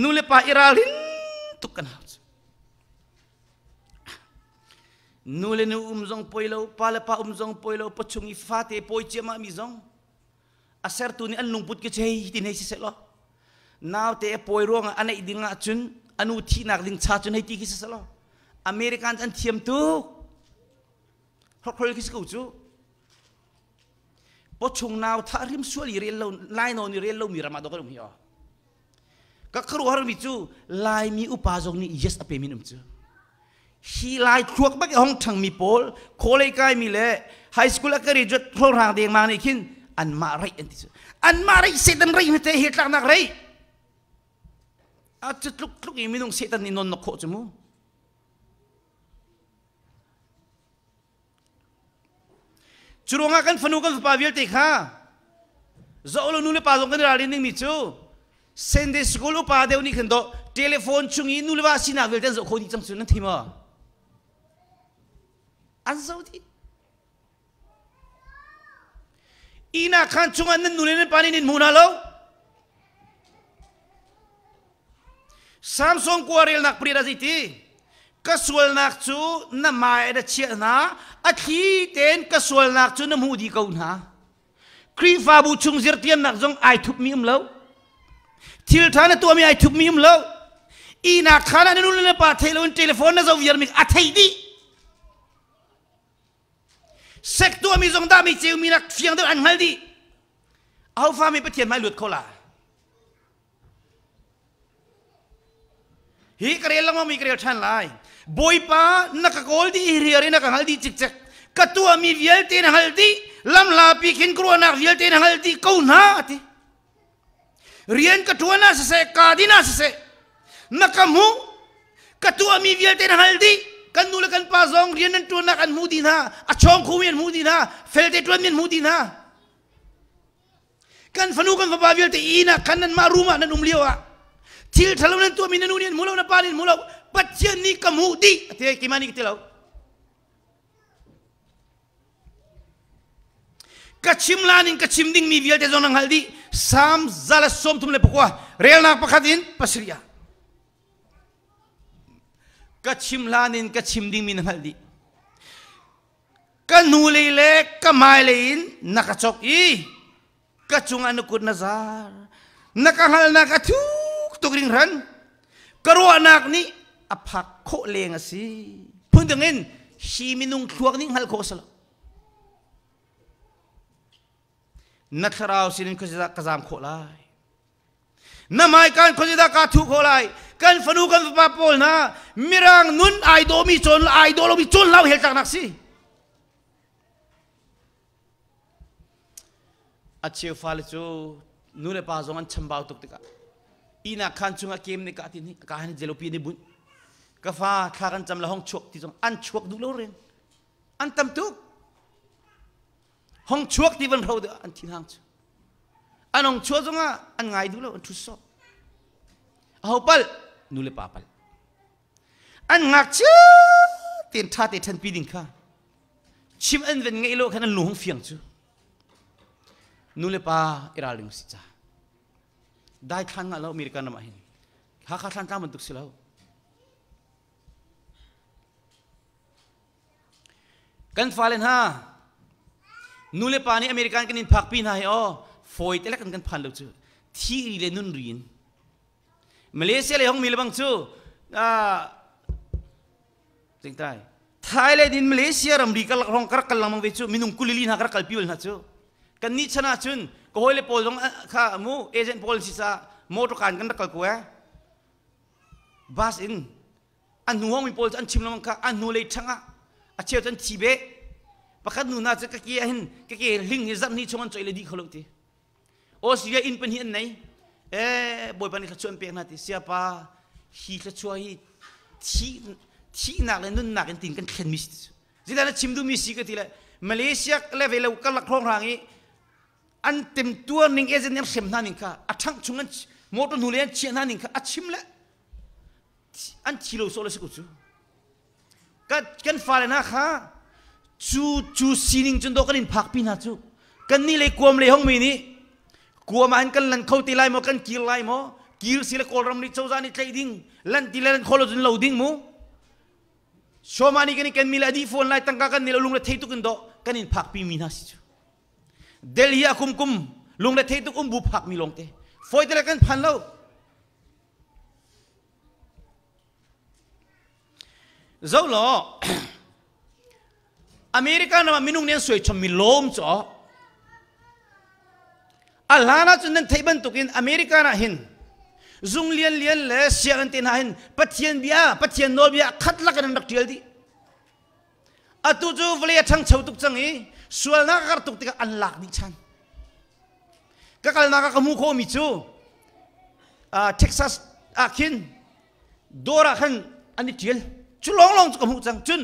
nule kan um pa iralin tukan nule nu umzong poilo pala pa umzong poilo pochungi fate poi chema mizong aser tu ni an lungput ke cai di nei sisek lo. Nau te e poi ruang an ai dinga chun anu ti nak ling cha chun hai ti kisa lo. Amerikan an tiem tu. Hok hol kisa ko chu. Po chung nau tha rim suol ire lo lai no ni re lo mi ramado ka rum hiyo. Ka kru har mi chu lai mi upa jong ni yes ape mi num chu. Hi lai chuak ba ke hong thang mi pol, kolai kai mi le, high school akari jot khlo rang deng ma ni khin, an marai an tisu an marai setan rai mete hitlak nak rai a tluk tluk i minung setan ni non nakho chumu churunga kan fanu kan pavial te kha zolo nule palong kan rali ning mi chu sende school upa deu ni khando telephone chungi nulwa sina vel ten zo khoni chang chu na thima an zo di 이나 간총 않는 눈에는 빠니는 문할로 Samsung kuaril nak pri raziti kasual nak chu na mai da chia na a thi ten kasual nak chu na mu di kau na kri fa bu chung zir tian nak jong ai thup mi um lo thil thana tu mi ai thup mi um lo i nak khana ne nu le pa thelo telephone na zo vir mi a thei di เซกตัวมีรงดามีเจวมีนักเฟียงเดอันไงดีเอาฟ้ามีประเทียไม่หลุดเขาละฮีกรียนลมังมีกรียนชันไลบอยป้านักกอลดีเรียนนักฮัลดีจิกจักกตัวมีเวลเตนฮัลดีลำลาปีขินครัวนักเวลเตนฮัลดีกหน้าทีเรียนกตัวน่าเสกกาดีน่าเสกนักมูกตัวมีเวลเตนฮัลดี kan nula kan pasong dia nan tuan nak an mudin ha, acong kau mian mudin ha, felte tuan mian mudin ha. Kan fanu kan fabavil te ina kan nan maruma nan umliwa. ha. Til thalam nan tuan minan unian mulau nan panin mulau, baca ni kamu di, tiada kimani kita lau. Kacim lanin kacim ding mi vial te zonang haldi, sam zala som tumle pukua, real nak pakatin pasriya. ก็ชิมลานินก็ชิมดิงมินฮัลดีกะนูเลเลกะไมาเลินนักจกอีกะจงอนุกุลนาซาร์นักฮัลนักทุกตุกริงรันกรัวนักนี้อภักโคเลงสิพุ่งดังเงินชีมินุงทวงนิ่งฮัลโคสละนักราวสินคุจิดะกระจามโคไลน้ำไม้การคุจิดะกาทุโคไลกันฟนูกันปาปอลนะมิรังนุนไอโดมีชนไอโดลมีชนเล่าเหตุจากนักสิอาชีพฟ้าเลยจูนู่นเลยป้าจงอันชั่มบ่าวตุกติกาอีนักขันจุงอาเกมนี่กาที่นี่การเจลปีนี่บุญกาฟ้าข้ากันจำละห้องชกที่จงอันชกดูเล่าเรื่องอันตำตุกห้องชกที่วันเราเดออันที่นั่งจูอันห้องชกจงอ่ะอันไงดูเล่าอันทุสโซเอาไปนูเลปาปัลอันงักชื่อเตียนท่าเตียนปีดิงค่ะชิมอันเป็นไงโลกนั้นหลวงฟียงชูนูเลปาอิราลิงสิจ้าได้ทันงาเราอเมริกันมาเห็นหาข้าทันตามันตุกสิแล้วกันฟ้าเลนฮะนูเลปานี่อเมริกันกันนินพักปีนายอ๋อฟอยตตเล็กันกันพันเลยชื่อที่เรนุนเรียน Malaysia le hong mi le bang chu a à, ting Thái Thailand in Malaysia ram ri cái rong kar kal lamang ve chu minung kulili na kar kal piul na chu kan ni chana chun ko hoi le pol dong à, kha mu agent pol si sa motor kan kan kal ko eh bas in anh nuông mình pol anh chim lòng kha an nu le thanga a cheu chan chi be pakhat nu na cha ka ki hin ka ki hling ni chung anh chơi choi đi khâu kholo ti Australia in pen hi an e b o i pani k l a chuan pek na ti sia pa hi k l a chua hi t i t i na le nun na r a n tin kan khen mi s zila na chim du mi si ka ti la malaysia level e u ka lak rong rang i an tem tua ning ezen nem s e m na ning ka athang chung an mo to nu le an chen na ning ka achim la an chilo so le s i k u t s u ka kan fa le na kha chu chu sining chun do kan in phak pi na chu kan ni le kom w le hong mi ni กัวมาอันกันลันเขาตีไล่มากันกีไล่มากีรสิละกอลรำนิชาวจานิใจดิ้งลันตีลันขอลจุนเลาดิ้งมูชอมานี่กันนี่กันมิลาดีฟอนไล่ตั้งกันนี่ลุงละเทตุกันโดกันนี่พักปีมีนาสิจูเดลียาคุมคุมลุงละเทตุกอุ้มบุพักมีลงเตฟอยเดลกันพันเล่า dẫu lo America nó mà minung nên suy cho mi lom cho alana chunen theiban tukin america na hin zung lian lian le sia antin na hin pathian bia pathian no bia khat lak nan rakthial di atu chu vle thang chautuk changi sual na kar tuk tika an lak ni chan ka kal na ka khamu kho mi chu a ah, texas akin ah, dora khan ani ah, tiel chu long long chu khamu chang chun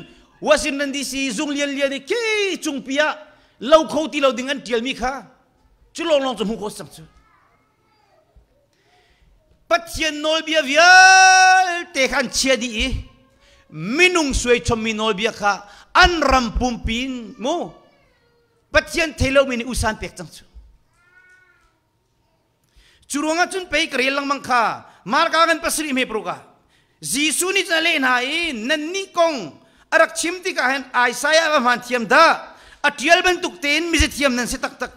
washington dc zung lian lian ki chung pia lau khoti lau ding an tiel mi kha chú lòng lòng chúng không sắm chứ Bất tiền nói bia vía để khăn che đi minh minung suy cho minh nói bia khá ăn ram pum pin mu bất tiền thấy lâu mình usan pek chẳng chứ chú lòng anh chúng phải cái lăng mang khá mà cả gần pasri mê proga Gisu ni chân lên hai nên ni kong arak chim ti ka hen ai sai a van thiam da atial ban tuk ten mi zithiam nan se tak tak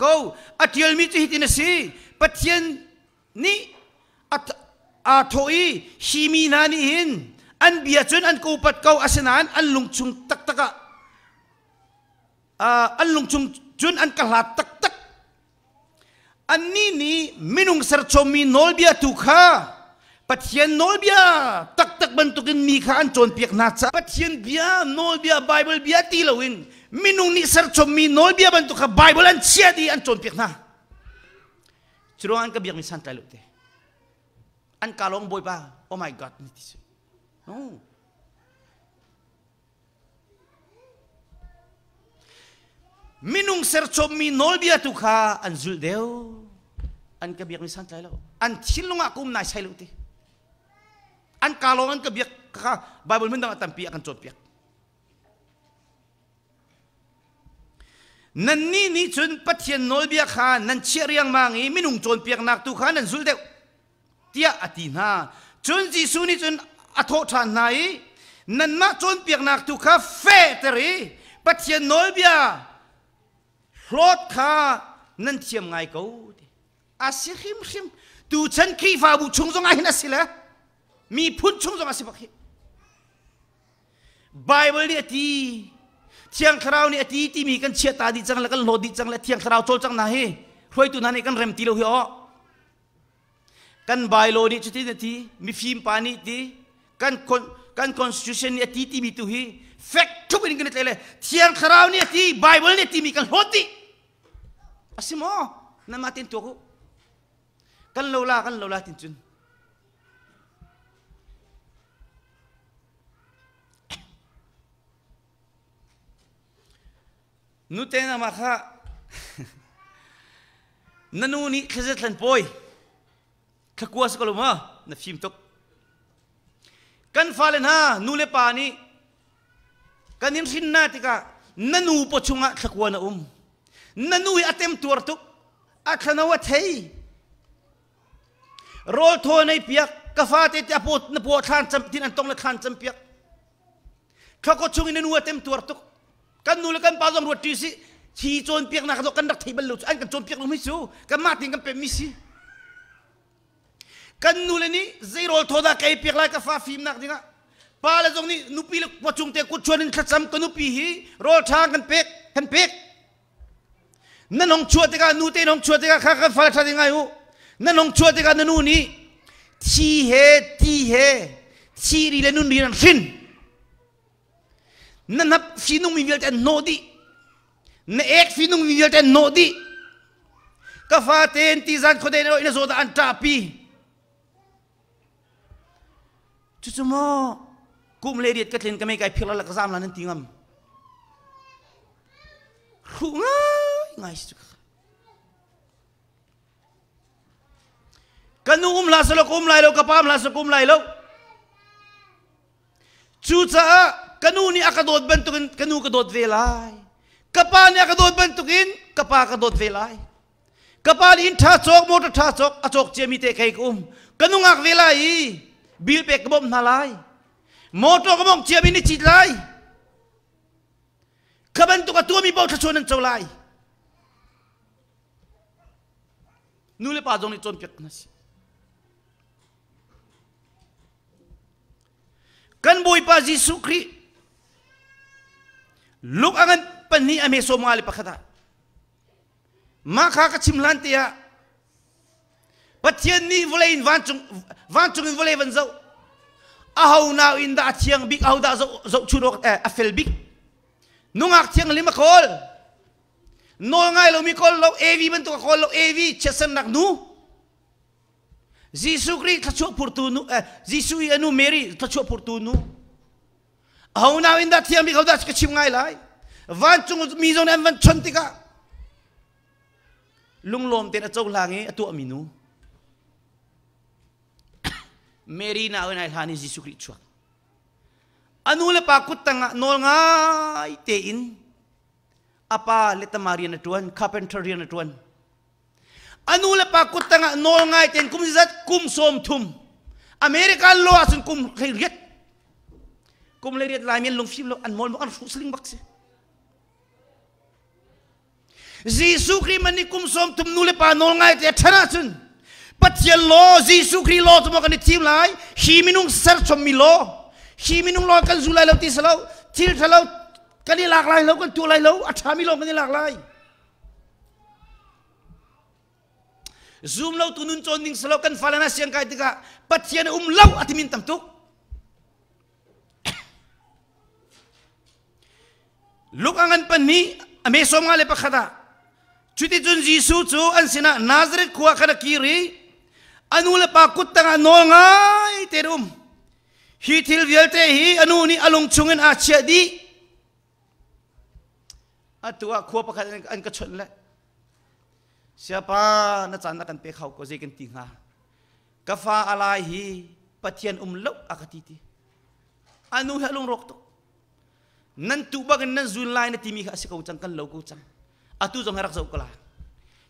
atial mi tu hitin se patien ni at a himi nani hin an bia an ko kau asenan an lung chung tak tak a ah, an lung chung chun an kala tak tak an ni ni minung ser chomi nol bia tu patien nol bia tak tak bantukin mi kha an chon piak na patien bia nol bia bible bia tilawin lawin minung ni ser cho mi nol bia ban ka bible an chia di an chon na churongan ka biak mi santa lute an kalong boy ba oh my god ni no minung ser cho mi nol bia tu ka an zul deo an ka biak mi santa lo an chilung akum na sai lute an kalongan ka biak ka bible mi dang atampi akan chon piak นั่นนี่นี่จนปัจเจียนน้อยเบียขานั่นเชียเรียงมางี้มินุ่งจนเปียกนักตุขานั่นสุดเดียวเตียอตีนาจนจีสุนี่จนอโทษานไหนั่นมาจนเปียกนักตุขาเฟตรีปัจเจียนน้อยเบียโลดขานั่นเชียมไงกูอาศิขิมขิมตูฉันขี้ฟ้าบุชงจงไงนั่นสิละมีพุ่นชงจงอาศิบักฮิไบเบิลเดียดีเชียงคราวนี่ตีที่มีกันเชียตาดีจังแล้วกันโลดีจังแล้วเทียงคราวโจจังนะเฮ้หวยตัวนั้นกันเริ่มตีเราเหรอกันใบโลนี่ชุดที่นาทีมีฟิล์มปานี่ทีกันคนกันคอนสติชันนี่ตีที่มีตัวฮีเฟกทุกเ่างกันเลยเทียงคราวนี่ตีไบเบิลนี่ตีมีกันโลดีอาสิมอนั่นมาตินตัวกูกันโลละกันโลละตินจุนนุเตนมาค่ะนันูนี่ขจัเลันปอยขกัวสกลมะนัิมตกกันฟ้าเลนฮะนูเลปานี กันยิมสินนาติกะนันูปชุงะขกัวนอุมนันูอัตเตมตัวตุกอัคนาวะเฮยรอลทัวในเปียกกฟ้าเตจะปุดนปวดขานจำทิ่นันตรงละขานจำเปียกขากวชุงินนัตเตมตัวตุกกันนูลกันปาจงรวดตีสิชีจนเปียกนักกันดักที่บรรลุอันกันจนเปียกลงไม่สู้กันมาถึงกันเป็นมิสิกันนูเลนี่เจโรทอดาไกเปียกไลก็ฟ้าฟิมนักดีนะปาละจงนี่นุปีลกปจุงเตกุชวนินขัดซ้ำกันนุปีฮีโรทางกันเปียกกันเปียกนั่นน้องชัวติกานูเตห้องชัวติกาข้ากันฟ้าทัดยังไงอูนั่นน้องชัวติกานู่นนี่ที่เฮที่เฮทีรีเลนุนรีนันฟิน na nap phi nung mi vel te no di na ek phi nung mi vel te no di ka fa ten ti zan khodai no ina zoda an ta pi chu chu mo kum le riet ka tlen ka mai kai phila la ka zam la nan tingam khu nga ngai chu kanu um la sala kum lai lo ka pam la sa kum lai lo chu cha kanu ni akadot bantukin kanu kadot velai kapa ni akadot bantukin kapa kadot velai kapa in tha chok mota tha chok achok chemi te kai kum kanu ngak velai bil pek bom nalai moto kamong chemi ni chit lai kaban tu ka tu mi bot chonan chawlai nule pa jong ni chon pek nas kan boy pa jisu khri Lúc anh anh luk angan pani ame somali pakhata ma kha ka chimlan te ya pathian ni vulain wanchung wanchung vulai van zo à hau nào in da chiang big hau da zo zo chu nok eh, a fel big nungak chiang lima khol no ngai lo mi kol lo evi ban tu kol lo evi chesan nak nu Jesus Christ thachu purtunu Jesus nu eh, Mary thachu purtunu Aho na win da tiang bi kau das kecim ngai lai. Van cung mizon em van cantika. Lung lom tiang cung langi e, atu aminu. [coughs] Mary na win ai hani Jesus Kristus. Anu le pakut tengah nol ngai tein. Apa leta Maria na tuan, carpenter na tuan. Anu le pakut tengah nol ngai tein kum zat kum som tum. Amerika lo asun kum kiriat kum le riat lamien lung fim lo an mol mo an fu sling bak se zi sukri mani kum som tum nule pa nol ngai te thana chun pat ye lo zi sukri lo tum kan e tim lai hi minung ser chom mi lo hi minung lo kan zulai lo ti salo til thalo kali lak lai lo kan e tu lai lo atha mi lo kan lak lai zoom lo tunun chon ding salo kan falana siang kai tika pat ye um lo atimin tam tuk ลูกอังกันปนี้อเมซอมงาเลปะขดาชุดจุนยิสูจูอันสินะนาซเรตขวากันกคีรีอันุลปากุตตังอนอลงายเตรุมฮีทิลเวลเตฮีอนุนี่อลงชุงเงินอาเชียดีอัตัวขวบประคันอันกระชนและเสียป้านัจันนักันเปเขาก็เจกันติงฮากฟ้าอะไรฮีปะเทียนอุมลกอาคติตีอนุเฮลงรกตุ nan tu ba gan nan zun lai na timi kha se ko chang kan lo ko chang a tu zong harak zo kala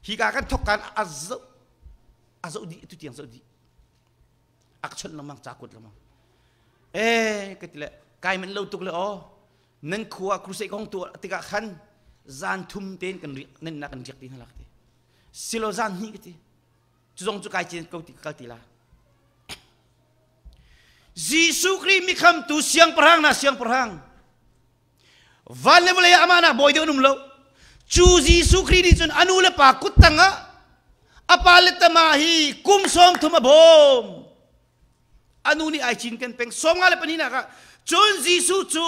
hi ka kan thok kan a zo a zo di tu tiang zo di ak chon lo mang chakut lo mang e eh, ke tile kai men lo tuk le o oh. nan khuwa kru se kong tu ti ka khan zan thum ten kan ri nan na kan jak ti halak ti silo zan ni ke ti tu zong chu kai chen ko ti ka ti la Zisukri mikham tu siang perang na siang perang. valuable ya amana boy de unum lo chu jisu christi chun anu le pa kutanga apal tama hi kum som thuma bom anu ni ai chin ken peng song ngale panina ka chun jisu chu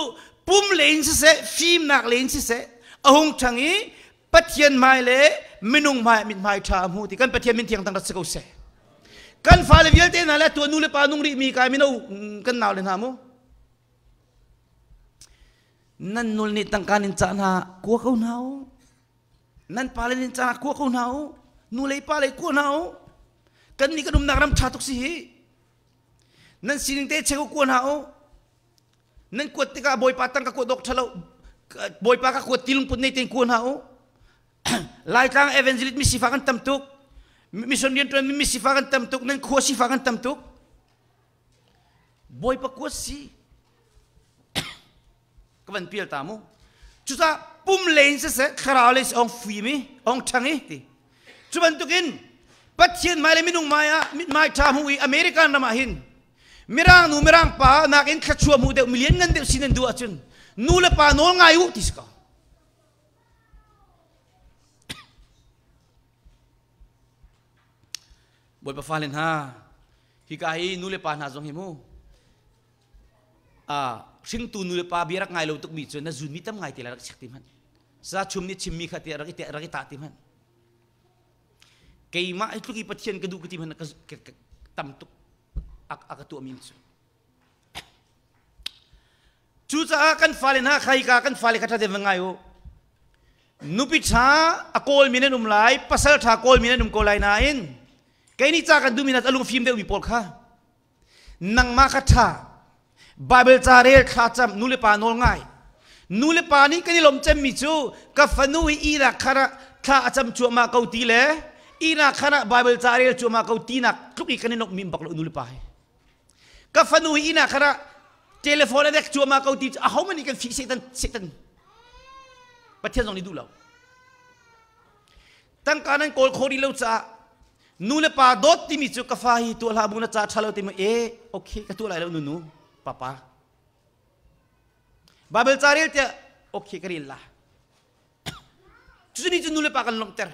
pum lein se film phim nak lein se se ahung thangi pathian mai le minung mai min mai tha mu ti kan patien min thiang tang rat se kan fa le vial te na le tu nu le pa nung ri mi kai mi no mm, kan naw le hamu. nan nulnit ang kanin saan ha, kuha ka unao. Oh. Nan palinin saan ha, kuha ka unao. Oh. Nulay palay, kuha nao. Oh. Kan ni kanum nakaram chatok sihi. Nan sininte chego kuha nao. Nan kuat ka boy patang ka kuat dok chalaw. Boy pa ka kuat tilong put natin kuha nao. [clears throat] Lait lang evangelist mi sifakan tamtuk. Mission yun to mi sifakan tamtuk. Nan kuha sifakan tamtuk. Boy pa kuha si. ก็มันเปี่ยนตามูจุดาปุ่มเลนเสเสคราวเลสองฟีมีองทังอีติจุบันตุกินปัจเจียนมาเลยมินุงมายามิมาชามูอีอเมริกันนามาหินมิรังนูมิรังปานักอินขัชัวมูเดมิเลียนเงินเดสินันดูอาจุนนูเลปานนงายุติสกบอ bol pa falin ha hikai nule p านาจง n ิมูอ่าชิงตูนุเลปาเบียรักไงเราตุกมีจนนะจุนมีตั้งไงเตลักสักทีมันซาชุมนี่ชิมมีขัดี่รักเตรักตาทีมันเกี่ยมาไอ้ทุกีพัจเจียนกดูกติมันตั้มตุกอักอักตัวมินจจูจ้ากันฟ้าเลนะใครกากันฟ้าเลขัดเดวังไงโอนุปิชาอโกลมีเนนุมไลพัสสทวะโกลมีเนนุมโคลไลนาอินเกี่ยนี่จ้ากันดูมีนัดอารมณ์ฟิล์มเดียวีปอลค่ะนังมาขัดท่า Bible cha rel thla cham nule pa nol ngai nule pa ni kani lom cham mi chu ka fanu i na khara thla acham chu ma ko ti le i na khara Bible cha rel chu ma ko ti na kluk i kani nok mim bak lo nule pa ka fanu i na khara telephone dek chu ma ko ti a how many can fix setan setan pathian jong ni du lo tang kanan kol khori lo cha นูเลปาดดที่มีจุกฟ้าฮีตัวลาบุนจ้าชาลติมเอโอเคกตัวอะไรแล้วนูนู papa. Babel caril tia okhi karilla. Chusuni chu nule pakal long ter.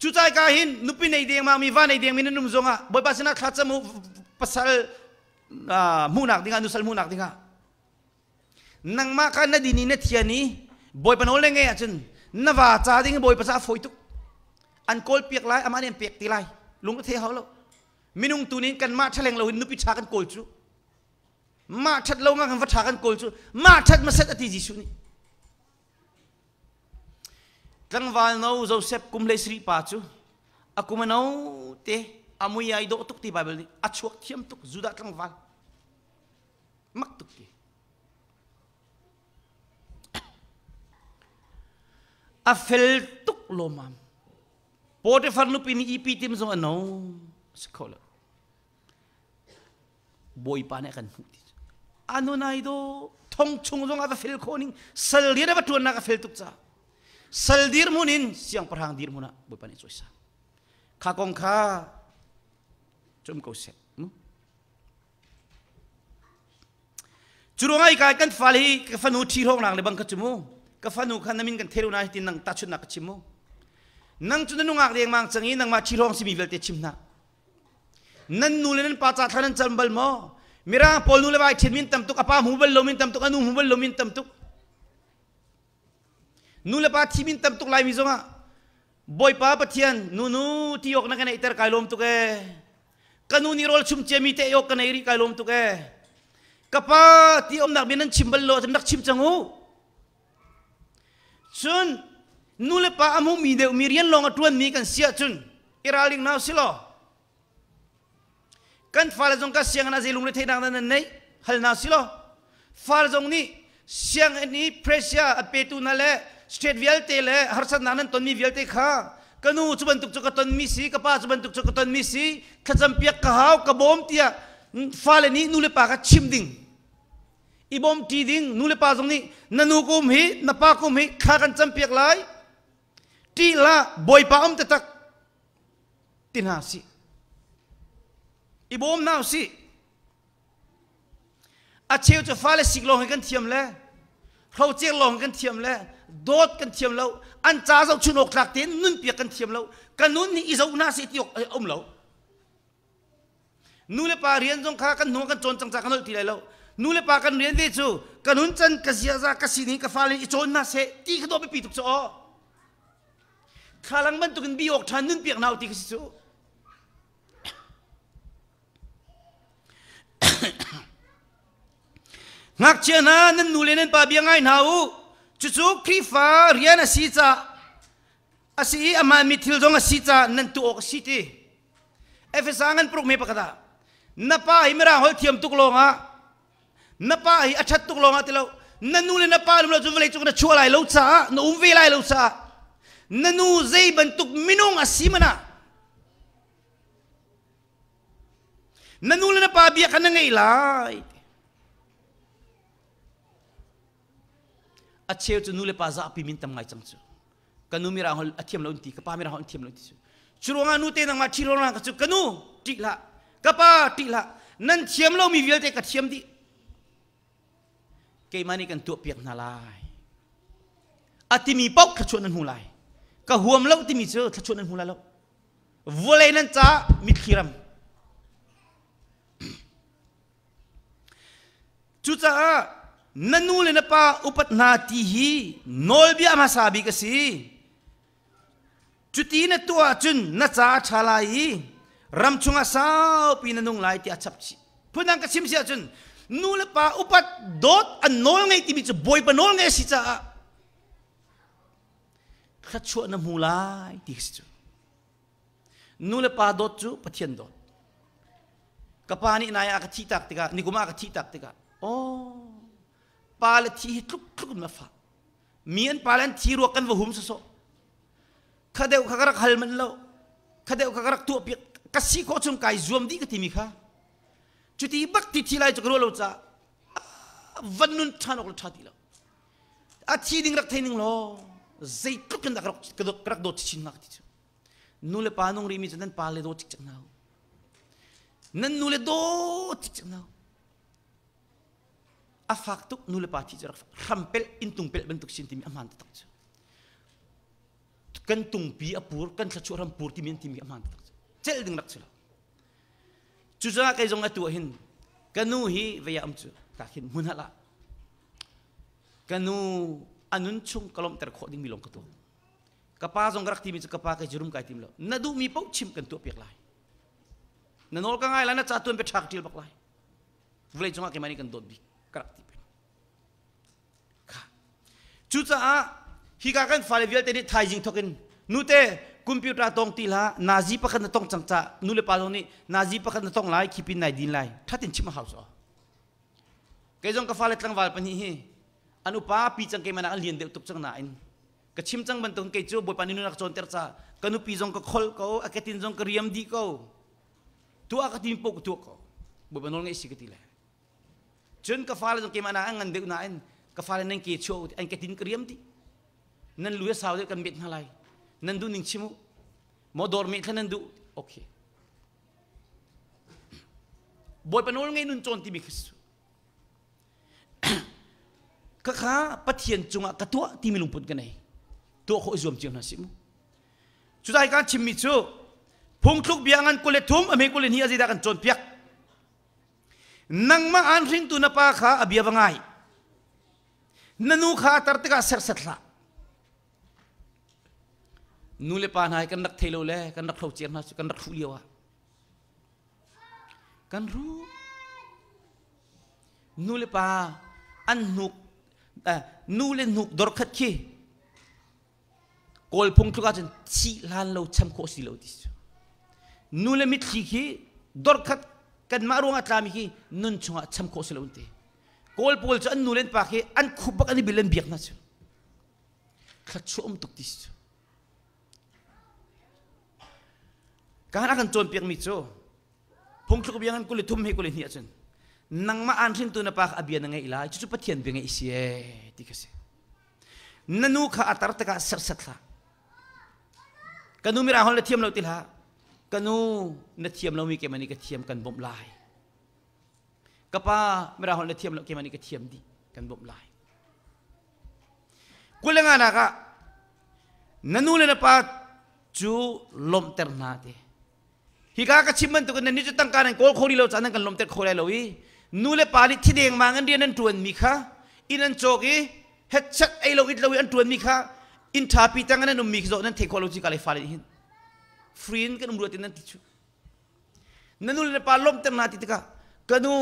Chuchai kahin nupi nei deng ma mi va nei deng minum zonga boy pasina khatsa mu pasal munak dinga nusal munak dinga. Nang ma ka na dini na thia ni boy panol nge achun na va cha ding boy pasa foitu. An kol piek lai amane piek ti lai. Lung the hawlo. Minung tunin kan ma thaleng lo nupi cha kan kol chu. mà ma that lo nga kan vatha kan mà chu ma that ma set ati jisu ni tlangwal no joseph kumle sri pa chu akuma no te amui ai do tuk ti bible ni achuak thiam tuk juda tlangwal mak tuk ki a fel tuk lo mam potifar nu pini ipi tim zo no scholar boy pa ne kan hu ti 아누나이도 통충동 아가 펠코닝 설디르바 투나가 펠뚝자 설디르문인 시앙 파랑 디르문아 못반이 조이사 가공카 좀 고세 주롱아이 가이깐 팔이 그파누 티롱 랑레 방카츠무 그파누 칸나민 간 테루나 히틴 낭 따춘나 카치무 낭 주는 농악 랭망정이 낭마 티롱 시미벨 때 침나 난 놀래는 빠짜타는 짬발모 มิราพอลนูเลวายชิดมินตัมตุกอปามูบลโลมินตัมตุกอนูมูบลโลมินตัมตุกนูเลปาชิมินตัมตุกไลมิซงะบอยปาปะเทียนนูนูที่ยกนักในอิตาไีลอมตุกเอกันูนิโรลชุมเจมีเตยกกันไอริกายลมตุกเอกปาที่อมนักบบนันชิมบลโลทนักชิมจังหูชนนูเลปาอามูมีเดอมิเรียนลองอัตวนมีกันเสียชนอิราลิงนาวสิโล kan fal jong ka siang na zilung le thena na này, hal na silo fal jong ni siang ni presia apetu na le state vial te le har san nanan ton mi vial te kha kanu chuban tuk chu ka ton mi si ka pa chuban tuk chu ka ton mi si khazam piak ka haw ka bom tia hmm, fal ni nu le pa ka chim ding bom ti ding nu le pa jong ni nanu kum hi na pa kum hi kha kan cham piak lai ti la boy pa am te tak tin ha si อีบมน่าสิอาเชียวจะฟ้าและสิกลงกันเทียมแล้วเราเจียงลงกันเทียมแล้ว โดดกันเทียมแล้วอันจ้าเราชุนอกหลักเต็นนุ่นเปียกกันเทียมแล้วกันนุ่นนี่อีเจ้าหน้าสิทธิยกอมเรานู่นเลยปาเรียนจงค้ากันหนวกันจนจังจากนันทีไรแล้ว นู่นเลยปากันเรียนได้จูกันนุ่นจันกษียซากษีนี้กฟ้าเลยอีจนน้าเสตีข้ดไปปีตุกซ่ข้าลังมันตุกันบีออกทานนุ่นเปียกนาวตีกสิจูงักเชียนะนั่นนูเลนนปาเบียงไงนาวจูจุครีฟ้าเรียนอาศิจ่าอาศิอามามิทิลจงอาศิจ่านั่นตัวออกสิทีเอฟซางันปรุกไม่ปกตานับป้าหิมราหอยเทียมตุกลงอ่ะนับป้าหิอัชัดตุกลงอ่ะที่เรานั่นนูเลนับป้าเราจุ่มเลยจุ่มนะชัวไรเลูจ้านูอุ้มเวลาเลูจ้านั่นนูเจ็บันตุกมินงอาศิมันะนั่นนูเลนับป้าเบียกันนั่งไงไล a cheu chu nu le pa za pi min tam ngai chang chu kanu mi ra hol athiam lon ti ka pa mi ra hol athiam lon ti chu chulonga nu te nang ma thi ron ka chu kanu ti la ka pa ti la nan thiam lo mi vel te ka thiam di ke mani kan tu piak na lai ati mi pok ka chu nan hu lai ka huam lo ti mi chu ka chu nan hu la lo vole nan cha mi khiram chu cha nanu le napa upat na tihi nol bia masabi kasi chuti na tu a chun na cha thalai ram chunga sa pi na nung lai ti a chap chi phunan ka sim sia chun nu le pa upat dot a nol ngai ti bi chu boy pa nol ngai si cha kha chu na mu lai ti si chu nu le pa dot chu pathian dot kapani na ya ka chi tak tika nikuma ka chi tak tika oh pala ti hi tluk tluk na fa mian palan ti ro kan vahum so so khade u khagarak hal man lo khade u khagarak tu pi kasi ko chum kai zum di kati mi kha chuti bak ti ti lai chukro lo cha ah, vannun thano lo thati lo a ti ding rak thaining lo zai tluk na krak kedok krak do chin nak ti chu nule panung rimi chan pal le do chik chak nau nan nule do chik chak nau afaktu nule pati jarak hampel intung pel bentuk sintimi aman tak sa kan tungpi apur kan sacu ram pur timi timi aman tak sa cel ding tak sila cuza kai zong atu hin kanuhi veya amcu kahin munala kanu anun chung kalom ter kho ding milong kato kapa zong rak timi kapa kai jurum kai timlo nadu mi pau chim kan tu pek lai nanol kangai lana catu empe chak til pak lai vle jong kai mani kan dot bik kraktipen. Ka. Chuza a higa kan falevial te ni thaijing thokin nute computer tong tila nazi pakhan tong changcha nule paloni nazi pakhan tong lai khipin nai din lai thatin chima hauso kejong ka falet lang wal pani hi anu pa pi chang ke manak lien de tup chang na in ka chim chang ban tong ke chu bo pani nu nak chon ter cha kanu pi jong ka khol ko aketin jong ka riam di ko tu akatin pok tu ko bo banol ngai sikati lai จนกฟาลตรงเกมานาอังันเดือนาอนกฟาลนั่งเกีชัวอันเกตินกรียมที่นั่นลุยสาวเด็กกันเบ็ดอะไรนั่นดูนิ่งชิมุมอดอร์มีแค่นั่นดูโอเคบอยปนุลไงนุนจนที่มีคือสกข้าปะเทียนจุงะกระตัวที่มีลุงปุ่นกันไงตัวเขาอิจวมเจียวนะสิมุจุดใดการชิมมิจูพุงทุกเบียงันกุเลทุ่มอเมกุเลนี้อาจะได้กันจนเพียกนังมังอันริงตุนปาขาอบียบังไงนันูขาตัดติกาเสรสัตละนูเลปานายกันนักเทโลเล่กันนักเทวเจียนนะกันนักฟุเลียวะกันรู้นูเลปาอันนุกนูเลนุกดอร์ขัดขี้กอลพงทุกอาจนชีลานเราชำโคสิเราดิสนูเลมิดขี้ดอร์ขัด kan maru nga tlami hi nun chunga cham ko sila unti kol pol cha an nulen pa ki an khubak ani bilan biak na chu khachu um tuk tis chu kahana kan chon piak mi chu phung thuk biang an kul thum he kul ni achun nang ma an na pa abian nga ila chu chu pathian bi nga kasi nanu kha atar ta ka sar satla kanumira hon la tilha กนูนาเทียมเรามีเกมันนี่กเทียมกันบ่มลายกะป้าเวลาเราเทียมเราเกมันนี่กเทียมดีกันบ่มลายกูเลงานะกะนันูเลนปาจูลมเตอร์นาเตฮิกากะชิมันตุกันนี่จะตั้งการโกลโคดีเราจานั่งกันลมเตอร์โคไดเราอีนูเลปาลิที่เดงมางันเดียนันตรวนมีค่ะอินันโจกีเฮ็ดชักไอเราอิดเราอันตรวนมีค่ะอินทาปีตังนั้นนุมีขโจนั่นเทคโนโลยีกาลิฟาลิหิน friend kan umur tinan tichu nanul le palom tem tika kanu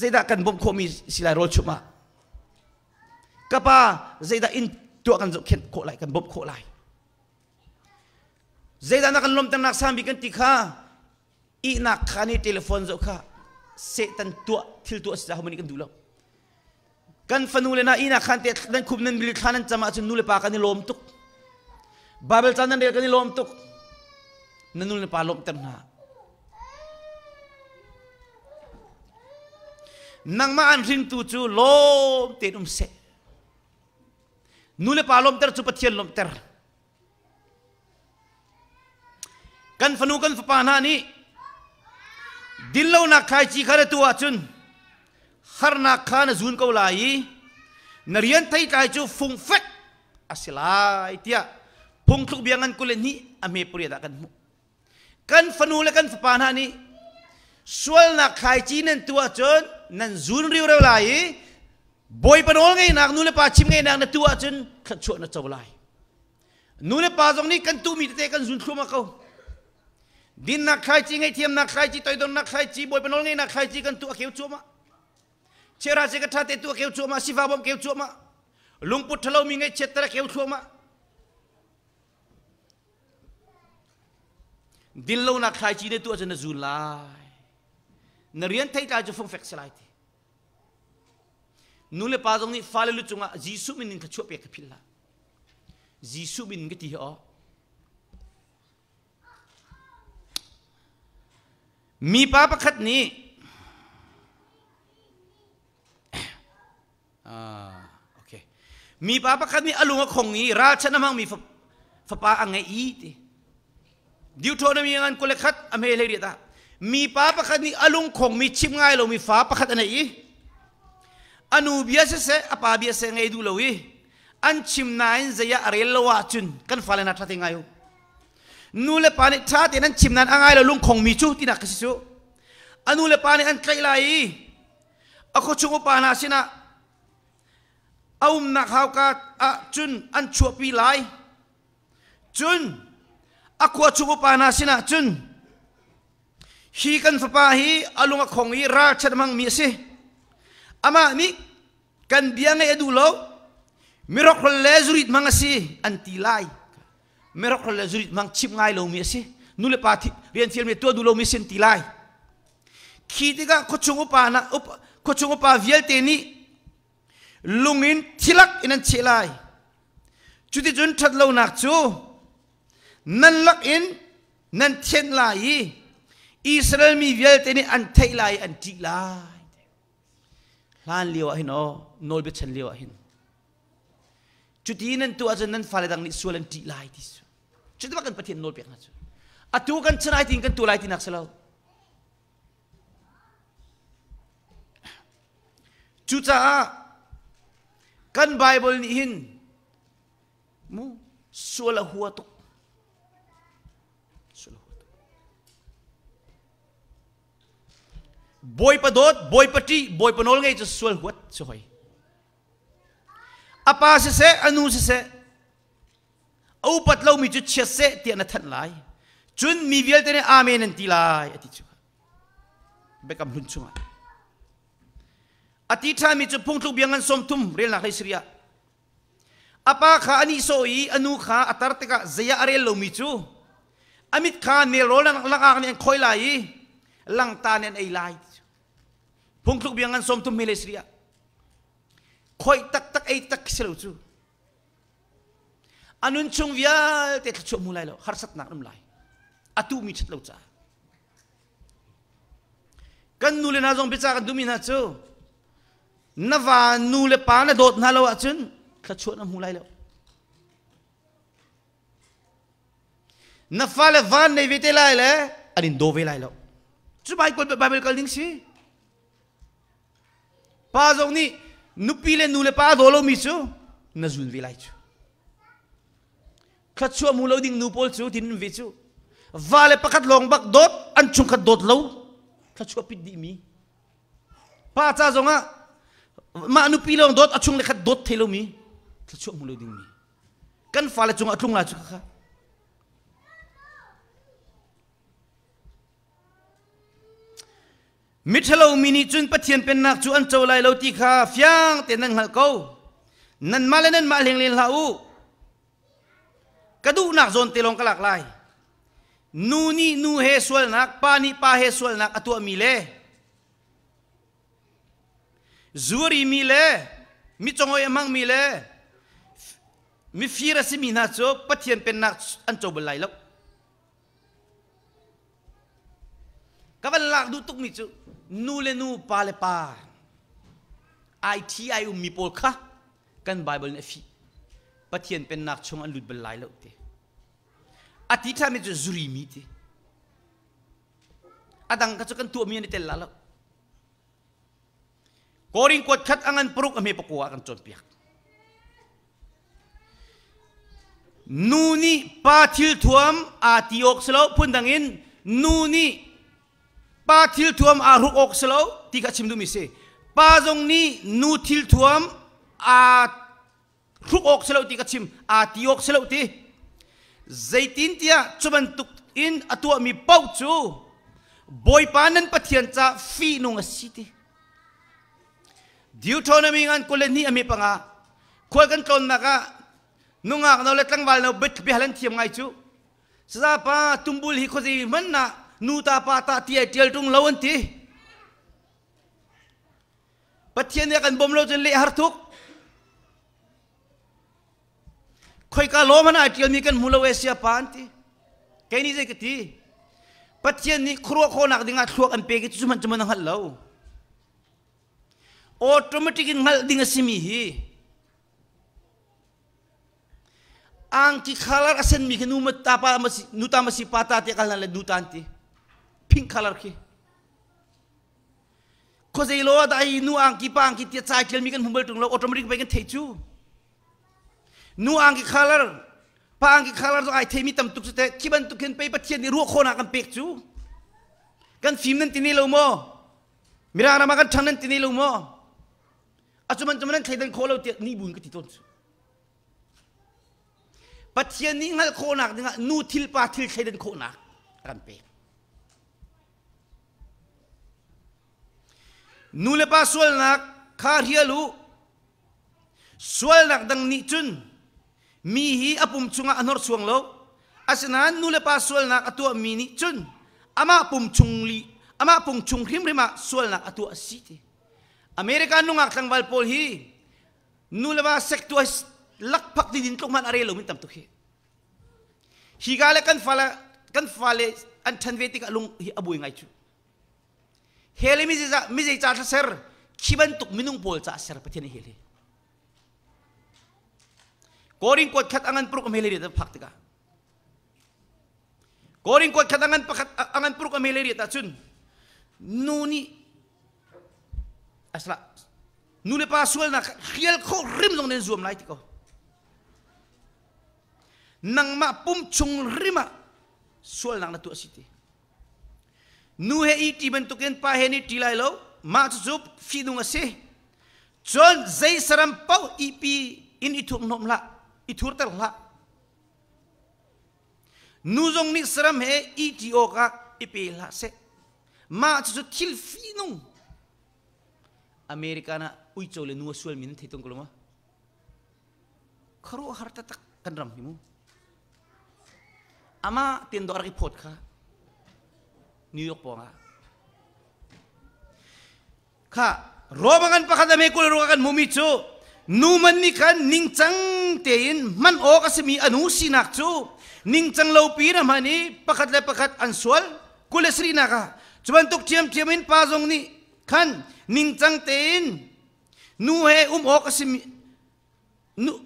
zeda kan bom komi sila roll cuma. kapa zeda in tu akan zok ken ko kan bom ko lai zeda nak lom tem nak kan tika i nak kani telefon zok setan tu til tu sudah homani kan dulu. kan fanule na ina khan te khan kubnen bil khanan chama chu nule pa kan lom tuk babel tanda dia kani lom tuk nanul ni palok terna. Nang maan ring tuju lom tenum se. Nule palom ter cepat hil lom ter. Kan fenu kan fapana ni. Dilau nak kai cikar tu acun. Har nak kan zun kau lai. Nerian tay kai cu fung fek. Asilai tiak. Pungkluk biangan kule ni ame puri takkan muk kan fanu le kan fapan hani sual na khai chi nen tua chon nan zun riu re lai boy panol ngai nak nu le pa chim ngai nak na tua chon kha chu na chaw lai nu le pa zong ni kan tu mi te kan zun khu ma ko din na khai chi ngai thiam na khai chi toi don na khai chi boy panol ngai na khai chi kan tu a khiu chu ma chera je ka tha te tu a khiu chu ma si va bom khiu chu ma lung put thalo mi ngai chetra khiu chu ma ดิลโลนักใครจีนดตัวจะนจูลายนเรียนไทยตาจะฟงเฟกสลายทีนูนเลป้าตรงนี้ฟ้าเลลุจงอะจีสุมินินขชั่วเปียกพิลละจีสุมินก็ตีอ๋อมีป้าประคัดนี้โอเคมีป้าประคัดนี้อลุงก็คงนี้ราชนามังมีฟ้าปาอังไงอีทีดิวโทนมีงานกุเลขัดอเมเลริตามีป้าประคัดนี่อลุงคงมีชิมง่ายเรามีฟ้าประคัดอันไหนอนุเบียเสเสอปาเบียเสไงดูเลยออันชิมนายนจะยเรลวาจุนกันฟ้าเลนัทติงไงอยู่นูเลปานิชาตินั้นชิมนั้นอ่างไงเราลุงคงมีชูที่นักสิสูอนูเลปานิอันไกลไลอะคุชุงปานาสินะเอาหนักเขากาจุนอันชัวปีไลจุนอกัวชุบปานาสินะจุนฮีกันฟปาฮีอลุงคงอีราชดมังมีสิอามามิกันเบียงเอดูโลมิรักเลซุริตมังสิอันตีไลมิรักเลซุริตมังชิมไงโลมีสินูเลปาทิเรียนเทียนเมตัวดูโลมีสินตีไลขีดิกะคชุงปานาอุปคชุงปาเวียลเตนีลุงอินทิลักอินันเชลัยจุดที่จุนทัดโลนักจู nan lak in nan thien lai israel mi vial te ni an thei lai an ti lai lan liu a hin o nol be chen liu a hin chu ti nan tu a chen nan fal dang ni sul an ti lai dis chu ba kan pathian nol pe kha chu a tu kan chen ai ting kan tu lai ti nak selo chu cha kan bible ni hin mu sul a hua tok boy pa dot boy pa ti boy pa nol ngay just swal what so hoy apa se se anu se se au pat lo mi chu che se ti na than lai chun mi vial te ne amen an ti lai ati chu bekam hun chu ma ati tha mi chu phung thuk biang an som thum rel na khai sria apa kha ani so i anu kha atar te ka zaya arel lo mi chu amit kha ne rolan lang ang ne khoi lai lang ta nen ei lai pungkluk biangan som tu mele sria khoi tak tak ei tak kisel chu anun chung vial te chu mulai lo harsat nak rum lai atu mi chat lo cha kan nule na jong bicha kan dumina chu nawa nule pa na dot na lo achun kha chu na mulai lo nafale van nei vitelai le anin dove lai lo chu bai ko bible kal ding si Pani nu pile nu le pa dolo mi na zu vi lai. Ka mu ding nu pol di vi. Vale pakat long bak dot an chung ka dot lo ka pit di mi. Pa zo ma nu pile dot a chung le ka dot telo mi ka mu ding mi. Kan fale chung a chung la chu ka. มิทะเลมินิจุนปะเทียนเป็นนักจุอันโจไลเลตีคาฟียงเตนังหัลโกนั่นมาเลนั่นมาเลียงเลนลาอูกระดูนักโซนเตลงกะหลากหลายนูนี่นูเฮสวลนักปานี่ปาเฮสวลนักอตัวมีเลซูรีมีเลมิจงอยมังมีเลมิฟีรัสมีนาโจปะเทียนเป็นนักอันโจบไลแล้วก็วันลากดูตุกมีจุ nule nu pale pa ai ti ai um mi pol kha kan bible na fi pathian pen nak chung an lut bel lai lo te ati tha mi zu zuri mi te adang ka chukan tu mi ni tel lalo koring kwat khat angan pruk ame pakua kan chon piak nuni pa thil thuam ati ok slo pun dangin nuni pa thil thuam a ruk ok selo ti ka chim du mi se pa jong ni nu thil thuam a ruk ok selo ti ka chim a ti ok selo ti zaitin tia chuban tuk in atua mi pau chu boy panan pathian cha fi nung a si ti Deuteronomy ngan kulen ni ami panga khoi kan tlon maka nungak no letlang wal no bi bihalan thiam ngai chu sa pa tumbul hi khozi man na nu ta pa ta tung lawan ti patien ne kan bom lawan jin le har thuk khoi ka lo mana ti mi kan mulo asia panti. ti kai ni je ki ti patien ni khro kho nak dinga thuk an pe ki chuman chuman hal lo automatic in hal simihi. simi ang ti khalar asen mi kenu mata pa nuta masipata ti kalna le nutanti ti พิงคัลล์คีข้อใจโลดไย้นูอังกีปังกีเตียใจเกลมีกันหุ่มเบลตุงเราออโตเมติกไปกันเทจูนูอังกีคัลล์ปังกีคัลล์ต้องไอเทมีตำตุกสุดแต่คิบันตุกินไปปัจเจียนนี่รัวโคนากันเป็กจูกันฟิมนันตินีลเโมมิรารามากันทันนันตินีลเโมอาจุมันจุมันนั้นใครดันโคเราเตียนี่บุญกติต้นปัจเจียนนี่งั้นโคนักนี่งั้นนูทิลปาทิลใครดันโคนักกันเป็ก nule pa sualnak karhialu sualnak dang nitun. mihi apum chunga anor chuang lo asina nule pa nak atu mi ni chun ama pum chungli. ama pum chung rim rima sualnak atu asite Amerika nungak tang valpol hi nule pa sektua lakpak di din tukman arelo mintam tukhi higale kan fala kan fale an thanveti ka lung hi abuy ngai chu Heli mi zai mi zai cha ser kiban tuk minung pol cha ser patin heli. Koring kuat kat angan pruk meleri ta pak tiga. Koring kuat kat angan pakat angan pruk meleri ta cun. Nuni asla nule pasul na khiel ko rim dong den zoom light ko. Nang ma pum chung rima suol nang natu asiti. nu he i ti ban tuken pa he ni ti lai lo ma chu chup fi nu nga se chon zai saram pa i pi in i thum nom la i thur tar la nu jong ni saram he i ti o ka i pi la se ma chu chu thil phi nu america na ui chole nu sual min thei tong koloma kharo ta tak kanram himu ama tin dor ki phot kha Niyok po nga. Ka, romangan pa kadami ko laro kan mumitso. Numan ni kan ningcang tein man o kasi mi anu sinakso. Ningcang laupi naman ni pakat le pakat answal kules rina ka. Subantok tiyam tiyamin pasong ni kan ningcang tein nuhe umok kasi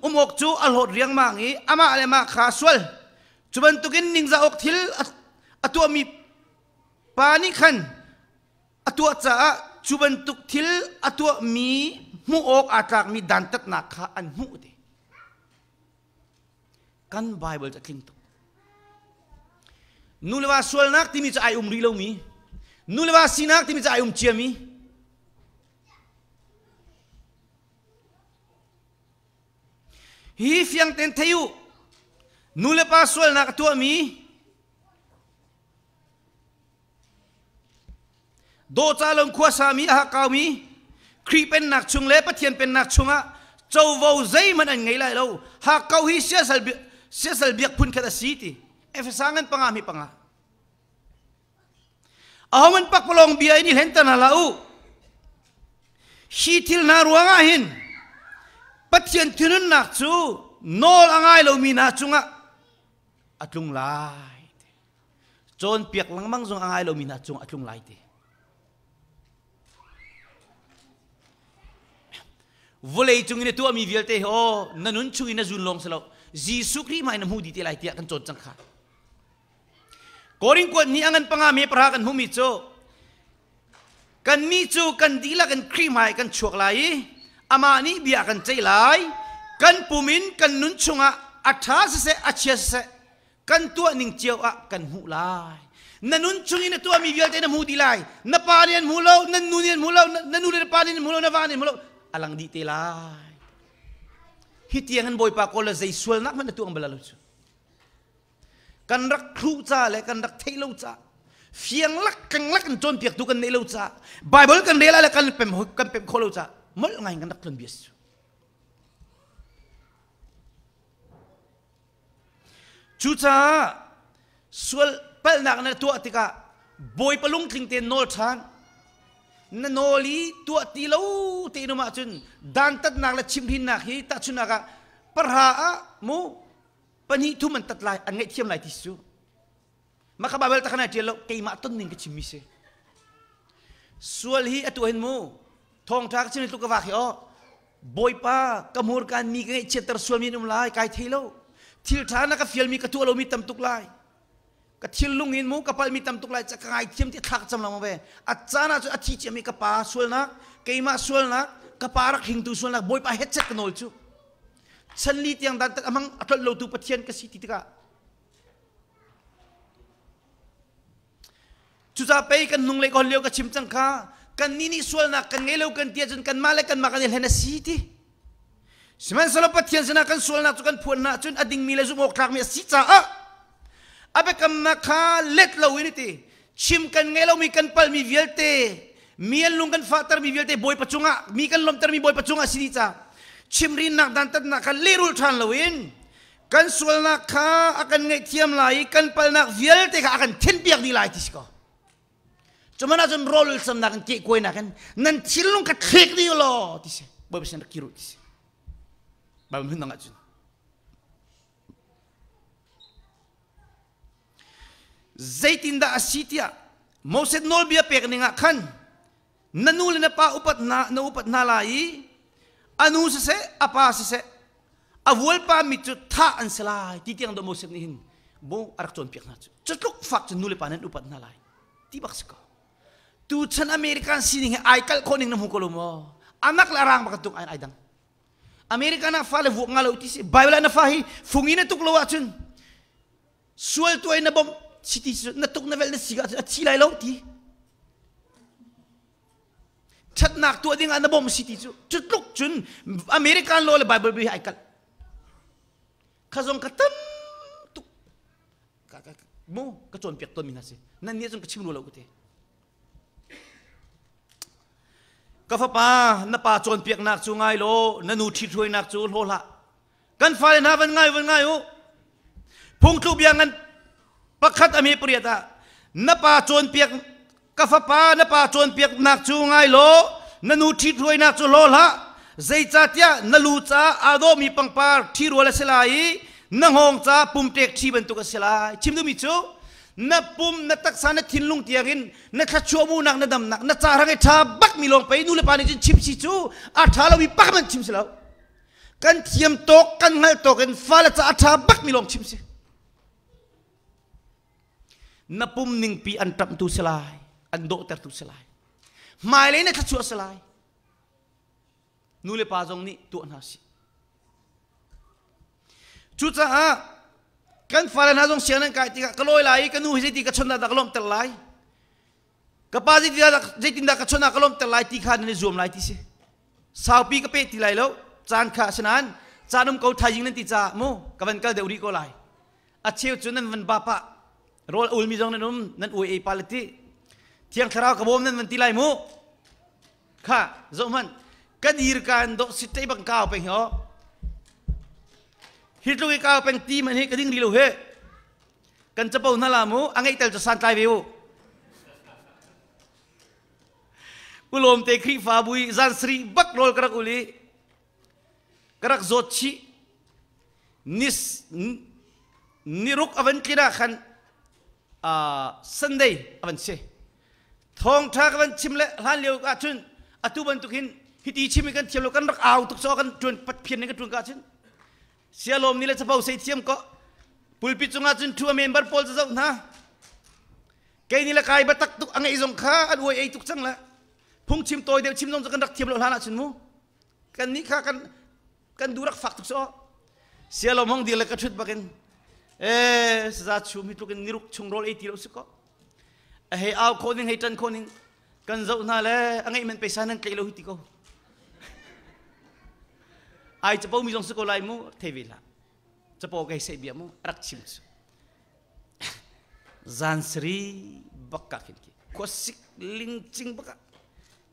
umok chu alhot riang mangi ama ale ma khaswal chuban tukin ningza ok thil atu mi ปานิขันอตัวจ้าจุบันตุกทิลอตัวมีมุออกอากาศมีดันตัดนักขาอันมุเดกันไบเบิลจะคลิงตุนูเลว่าส่วลนักที่มีจะไออุมรีเลวมีนูเลว่าสินักที่มีจะไออุมเชียมีฮีฟยังเต็นเทียุนูเลว่าส่วลนักตัวมีโดจาลงขัวสามีอากาวามีครีเป็นนักชุงเล่ปะเทียนเป็นนักชุงอะเจ้าวาวใจมันอันไงไรเราหากเขาฮิเสียสลเบเสียสลเบียกพุ่นคาสีติเอฟสังเงินปังอามีปังอาเอามันปักพลองเบียนี่เห็นตานาลาอูฮีทิลนารัวงาหินปะเทียนท่นนักชูโนลางายเรามีนักชุงอะอัตลุงไลจนเปียกลังมังจงอางายเรามีนักชุงอัตลุงไลติ vô volei chungin tu ami velte ho nanun chungin azun long salo jisu kri mai namu di tilai tia kan chot changkha koring ko ni angan panga me pra kan humi cho kan mi cho, kan dila kan kri mai kan chuak lai ama ni bia kan chei lai kan pumin kan nun chunga atha se se achia se kan tua ning chiao a kan hu lai nanun chungin tu ami velte namu di lai na palian mulo nanunian mulo nanunian palian mulo na vanin mulo alang di tela hi tiangan boy pa ko la zai sual nak man tu ang balalo chu kan rak thu cha le kan rak thei lo cha phiang lak kang lak kan chon piak tu kan nei lo cha bible kan rela le kan pem kan pem kholo cha mol ngai kan rak lon bias chu cha sual pal nak na tu atika boy palung thing te nol thang na noli tua ti lo te no ma chun dan tat nak la chim thin nak hi ta chun aga parha a mu pani thu man tat lai an ngai thiam lai ti su ma kha babel ta khana ti lo ke ma ton ning ke chim mi se sual hi atu hin mu thong thak chin tu ka wa khi o oh. boy pa kamur kan mi ke chetar sual mi num lai kai thi lo thil tha na ka fiel mi ka tu lo mi tam tuk lai กทิลลุงหินมูกับเปลมีตำตุกไลจะกายเทียมที่ทักจำลังมาเวอาจารย์จะอาทิตย์จมีกระเป๋าส่วนนักเกียมาส่วนนักกระเป๋ารักหิงตุส่วนนักบอยไาเฮ็ดเช็คกนโอลจูฉันลีที่ยังดันตักมังอัตลตุปเทียนกสิติติกาจุดาไปกันนุ่งเล็กคนเลี้ยวกับชิมจังค่ะกันนี่นี่ส่วนนักกันเงี้ยวกันเตียจนกันมาเล็กกันมากันเห็นสิทีสมัยสลับปเทียนสนักกันส่วนนักจุกันพูนนักจนอดิ่งมีเลยจุกอกทักมีสิจ้า Apa kam nak let lo ini ti chim kan ngai mi kan pal mi vialte miel lung kan fatar mi vialte boy pecunga mi kan lom ter mi boy pachunga sini cha chim ri nak dan tat na lirul tan lo in kan sul nak akan ngai thiam lai kan pal nak vialte kha akan thin biak ni lai tis cuma na jun rol sam na kan ki koi kan nan chilung ka thek ni lo tis boy pachan kiru tis Baik mun na ngajun zaitinda asitia, moset nolbia perni nga kan, nanula na pa upat na, na upat nalayi, anu sa se, apa sa se, awal pa mitu ta an sila, titiang do moset nihin, bo arakton piak na Tutlok fakt nuli pa nan upat nalayi, tibak sa ka. Tutsan Amerikan sining ay kalkoning na mukulo mo, anak larang makatung ay aydang. Amerika na fale vuak ngalaw tisi, Bible na fahi, fungina tuklawa chun, suwal tuay na bom, 起地时，那东那边的西个起来了地。七那多点啊，那我们起地就就六准。阿美利卡罗的 Bible 比海卡，卡种卡噔，都，卡卡，莫卡种别多米那些，那你种卡清罗了个的。ka fa pa na pa chon piak nak chu ngai lo na nu thi thoi nak chu lo la kan fa le na van ngai van ngai u phung thu bia ngan pakhat ami priata napa chon piak ka fa pa napa chon piak nak chu ngai lo nanu thi throi nak chu lo la zai cha tia nalu cha ado mi par thi ro la selai nangong cha pum tek thi ban tu ka selai chim du mi chu na pum na tak sa na thin lung tiangin na kha chu mu nak na dam nak na cha rang ngai tha bak mi long pe nu le pa ni chim chi chu a tha lo mi pak man chim selau kan thiam tok kan ngal tok en fa la cha a tha bak mi long chim se napum ning pi an tam tu selai an do ter tu selai mai le na ka chu selai nu le pa jong ni tu an si chu cha ha kan fa na jong sian an kai ti ka kloi lai ka nu hi ti ka chon da kalom tel lai ka pa ji ti da ji tin da ka chon na kalom tel lai ti kha ni zum lai ti se sa pi ka pe ti lai lo chan kha sanan chanum ko thai jing nan ti cha mo ka ban ka de uri ko lai achhe chunan van ba pa รอุลมิจงนนุมนั้นอวยปาลติเทียงคราวกระบอมนั้นมันตีไลมุค่ะสมันกันยีรการดสิตใจบังกาวเป็นเหรอฮิตลูกกาวเป็นตีมันเฮกระดิ่งดีลูกเฮกันจะเป่าหน้าลามุอังไงแต่จะสันใจวิวกุลมเตคริฟาบุยจันสรีบักรอลกระกุลีกระกโจชินิสนิรุกอวันกิราขัน Sunday อันเช่ทองทากันชิมเล่ร้านเลี้ยวกันชุนอัตุบันตุกิน ฮิตีชิมกันเที่ยวกันรักเอาตุกซอกันจวนปัดเพียนกันจวนกันชุนเสียลมนี่แหละจะเบาใส่เทียมก็ปุลปิดจงอาชุนทัวเมมเบัตรพอลจะเจ้านะแกนี่แหละกายบัตักตุกอังไอจงข้าอันวยไอตุกสังละพุ่งชิมโตัเดียวชิมลงจะกันรักเทียมละร้านชุนมู้กันนี้ข้ากันกันดูรักฝักตุกซอเสียลมห้องเดียวเล้กก็ชุดบักกันเอสซาชูมีทุกันนิรุกชงรอเอติรุสก็เฮเอาคนนึงให้จันคนนึงกันจะน่าเล่อังไงมันไปสานังไกลโลหิติก็ไอจะพอมีสงสกุลไลมูเทวิลาจะพอไกเซบิมูรักชิมส์ซันสรีบักกะฟินกีควสิกลิงจิงบักกะ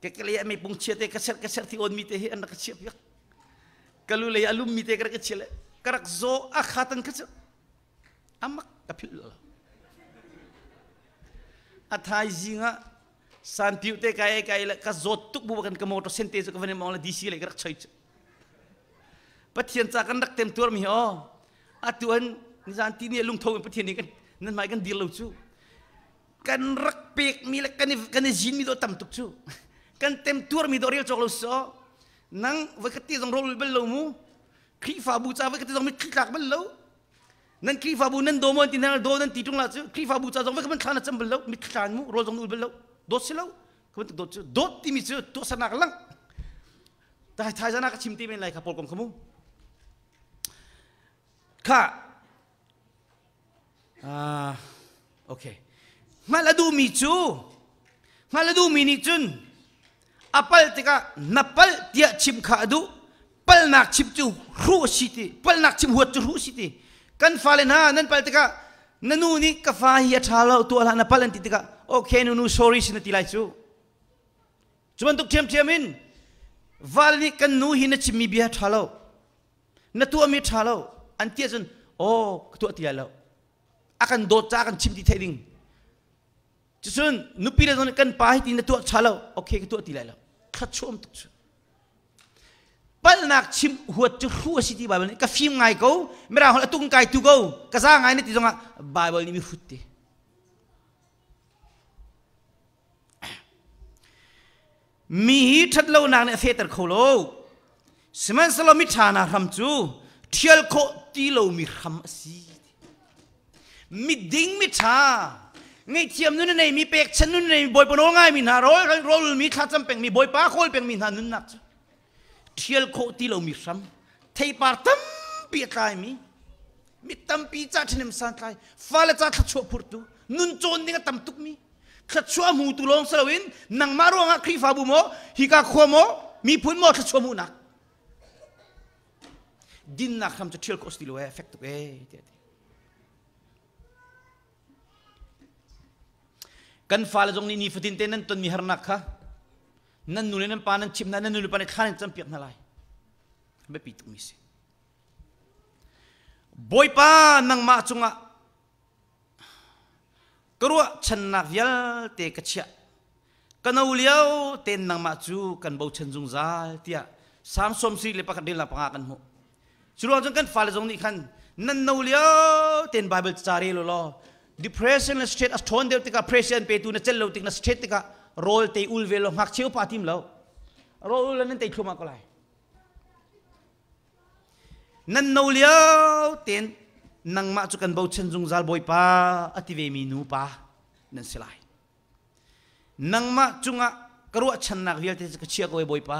เกลียดไม่ปุ่งเชียเตะกระเซาะกระเซาะที่อดมีเตะอันนักเชียบยักกะลุเลยอลุมมีเตะกระเซาะกระรักโซอาขาตันกระเซาะ amak kapil lo. Lah. Atai zinga santiu te kai kai la zotuk bu bukan kemoto sente so kavene maula disi le gerak choi. Patien sa nak tem tur mi oh. Atuan ni santi ni lung thong patien ni kan ni mai kan dil lo Kan rak pek mi le kan kan zin mi do tam tuk chu. Kan tem tur mi do ri chok so. Nang wakati zong rol bel lo mu. Kri fa wakati zong mi kri kak nan kri fabu nan do mon tin hal do nan titung la chu kri fabu cha jong ba kan thana cham bel lo mit khan mu ro jong ul bel lo do se lo kan do chu do ti mi chu to sa nak lang ta thai jana ka chim ti men lai ka pol kom khamu ka ah okay maladu mi chu maladu mi ni chun apal tika napal tia chim kha du palnak chip chu hru si ti palnak chim huat chu hru si ti kan falen ha nan pal tika nanu ni ka fa hi athala ya tu ala na palan tika okay nu nu sorry sin ti lai chu chuan tuk chem chem in val ni kan nu hi na chi mi bia thalo na tu ami thalo an ti jun o oh, tu ti lai akan do cha kan chim ti thai ding chuan nu pi la kan pa hi ti na tu thalo okay tu ti lai lo kha tu chu ปัลนักชิมหัวจุหัวสิที่ไบเบิลนี่ก็ฟิมไงกูไม่ราหัวตุงไก่ตุกูก็สรางไงนี่ติดตรงอัะไบเบิลนี่มีฟุตติมีทัดเล่านางเนี่ยเฟตร์โคโลสมัยสลมิทานาทำจูเที่ยวโคตีเลมีทำสีมีดิ้งมีทาไงเทียมนู่นในมีเป็กชันนู่นในบอยปนง่ายมีหาร้อยร้อยมีขาดจำเป็นมีบอยป้าโคลเป็นมีหานุ่นนักจเทียล้คตีเรามีซ้ำเีปาร์ตั้มปีตายมีมีตัมปีจัดชนิมสันตายฟ้าลจัดขัดชัวพุรตุนุนโจนนี่ก็ตัมตุกมีขัดชัวมูตุลองสลาวินนังมารวงอักรีฟาบุโมฮิกาโคโมมีพุนโมขัดชัวมูนักดินนักคำจะเที่ยลโคสติโลเอฟเฟกตุเอ้ยเกันฟ้าลจงนี่นิฟตินเตนันตนมีฮาร์นักฮะนั่นนูเลนั่นปานั่นชิมนั่นนั่นนูเลปานั่นข้านั่นจำเปียกนั่นไรไม่ปีตุมิสิบอยปานังมาจุงะกรัวชันนักยัลเตกเชียกันเอาเลี้ยวเต้นนังมาจูกันเบาชันจุงซาเตียสามสมสีเลปะกันเดลาปะกันหมชรัวจังกันฟาเลจงนี่ขันนั่นเอาเลี้ยวเต้นไบเบิลจารีโลโล depression state as thon de tika pression pe tu na chel lo tika state tika รลตอุลเวลหักเชียวปาทิมแล้วรอุลนั้นตีชุมากลายนั่นนูเลียวเตนนังมาจุกันบ่าวเชนจงซาลบอยปาอติเวมีนูปานั่นสิไลนังมาจุงะกระวัชนักเวียติกเชียกไว้บอยปา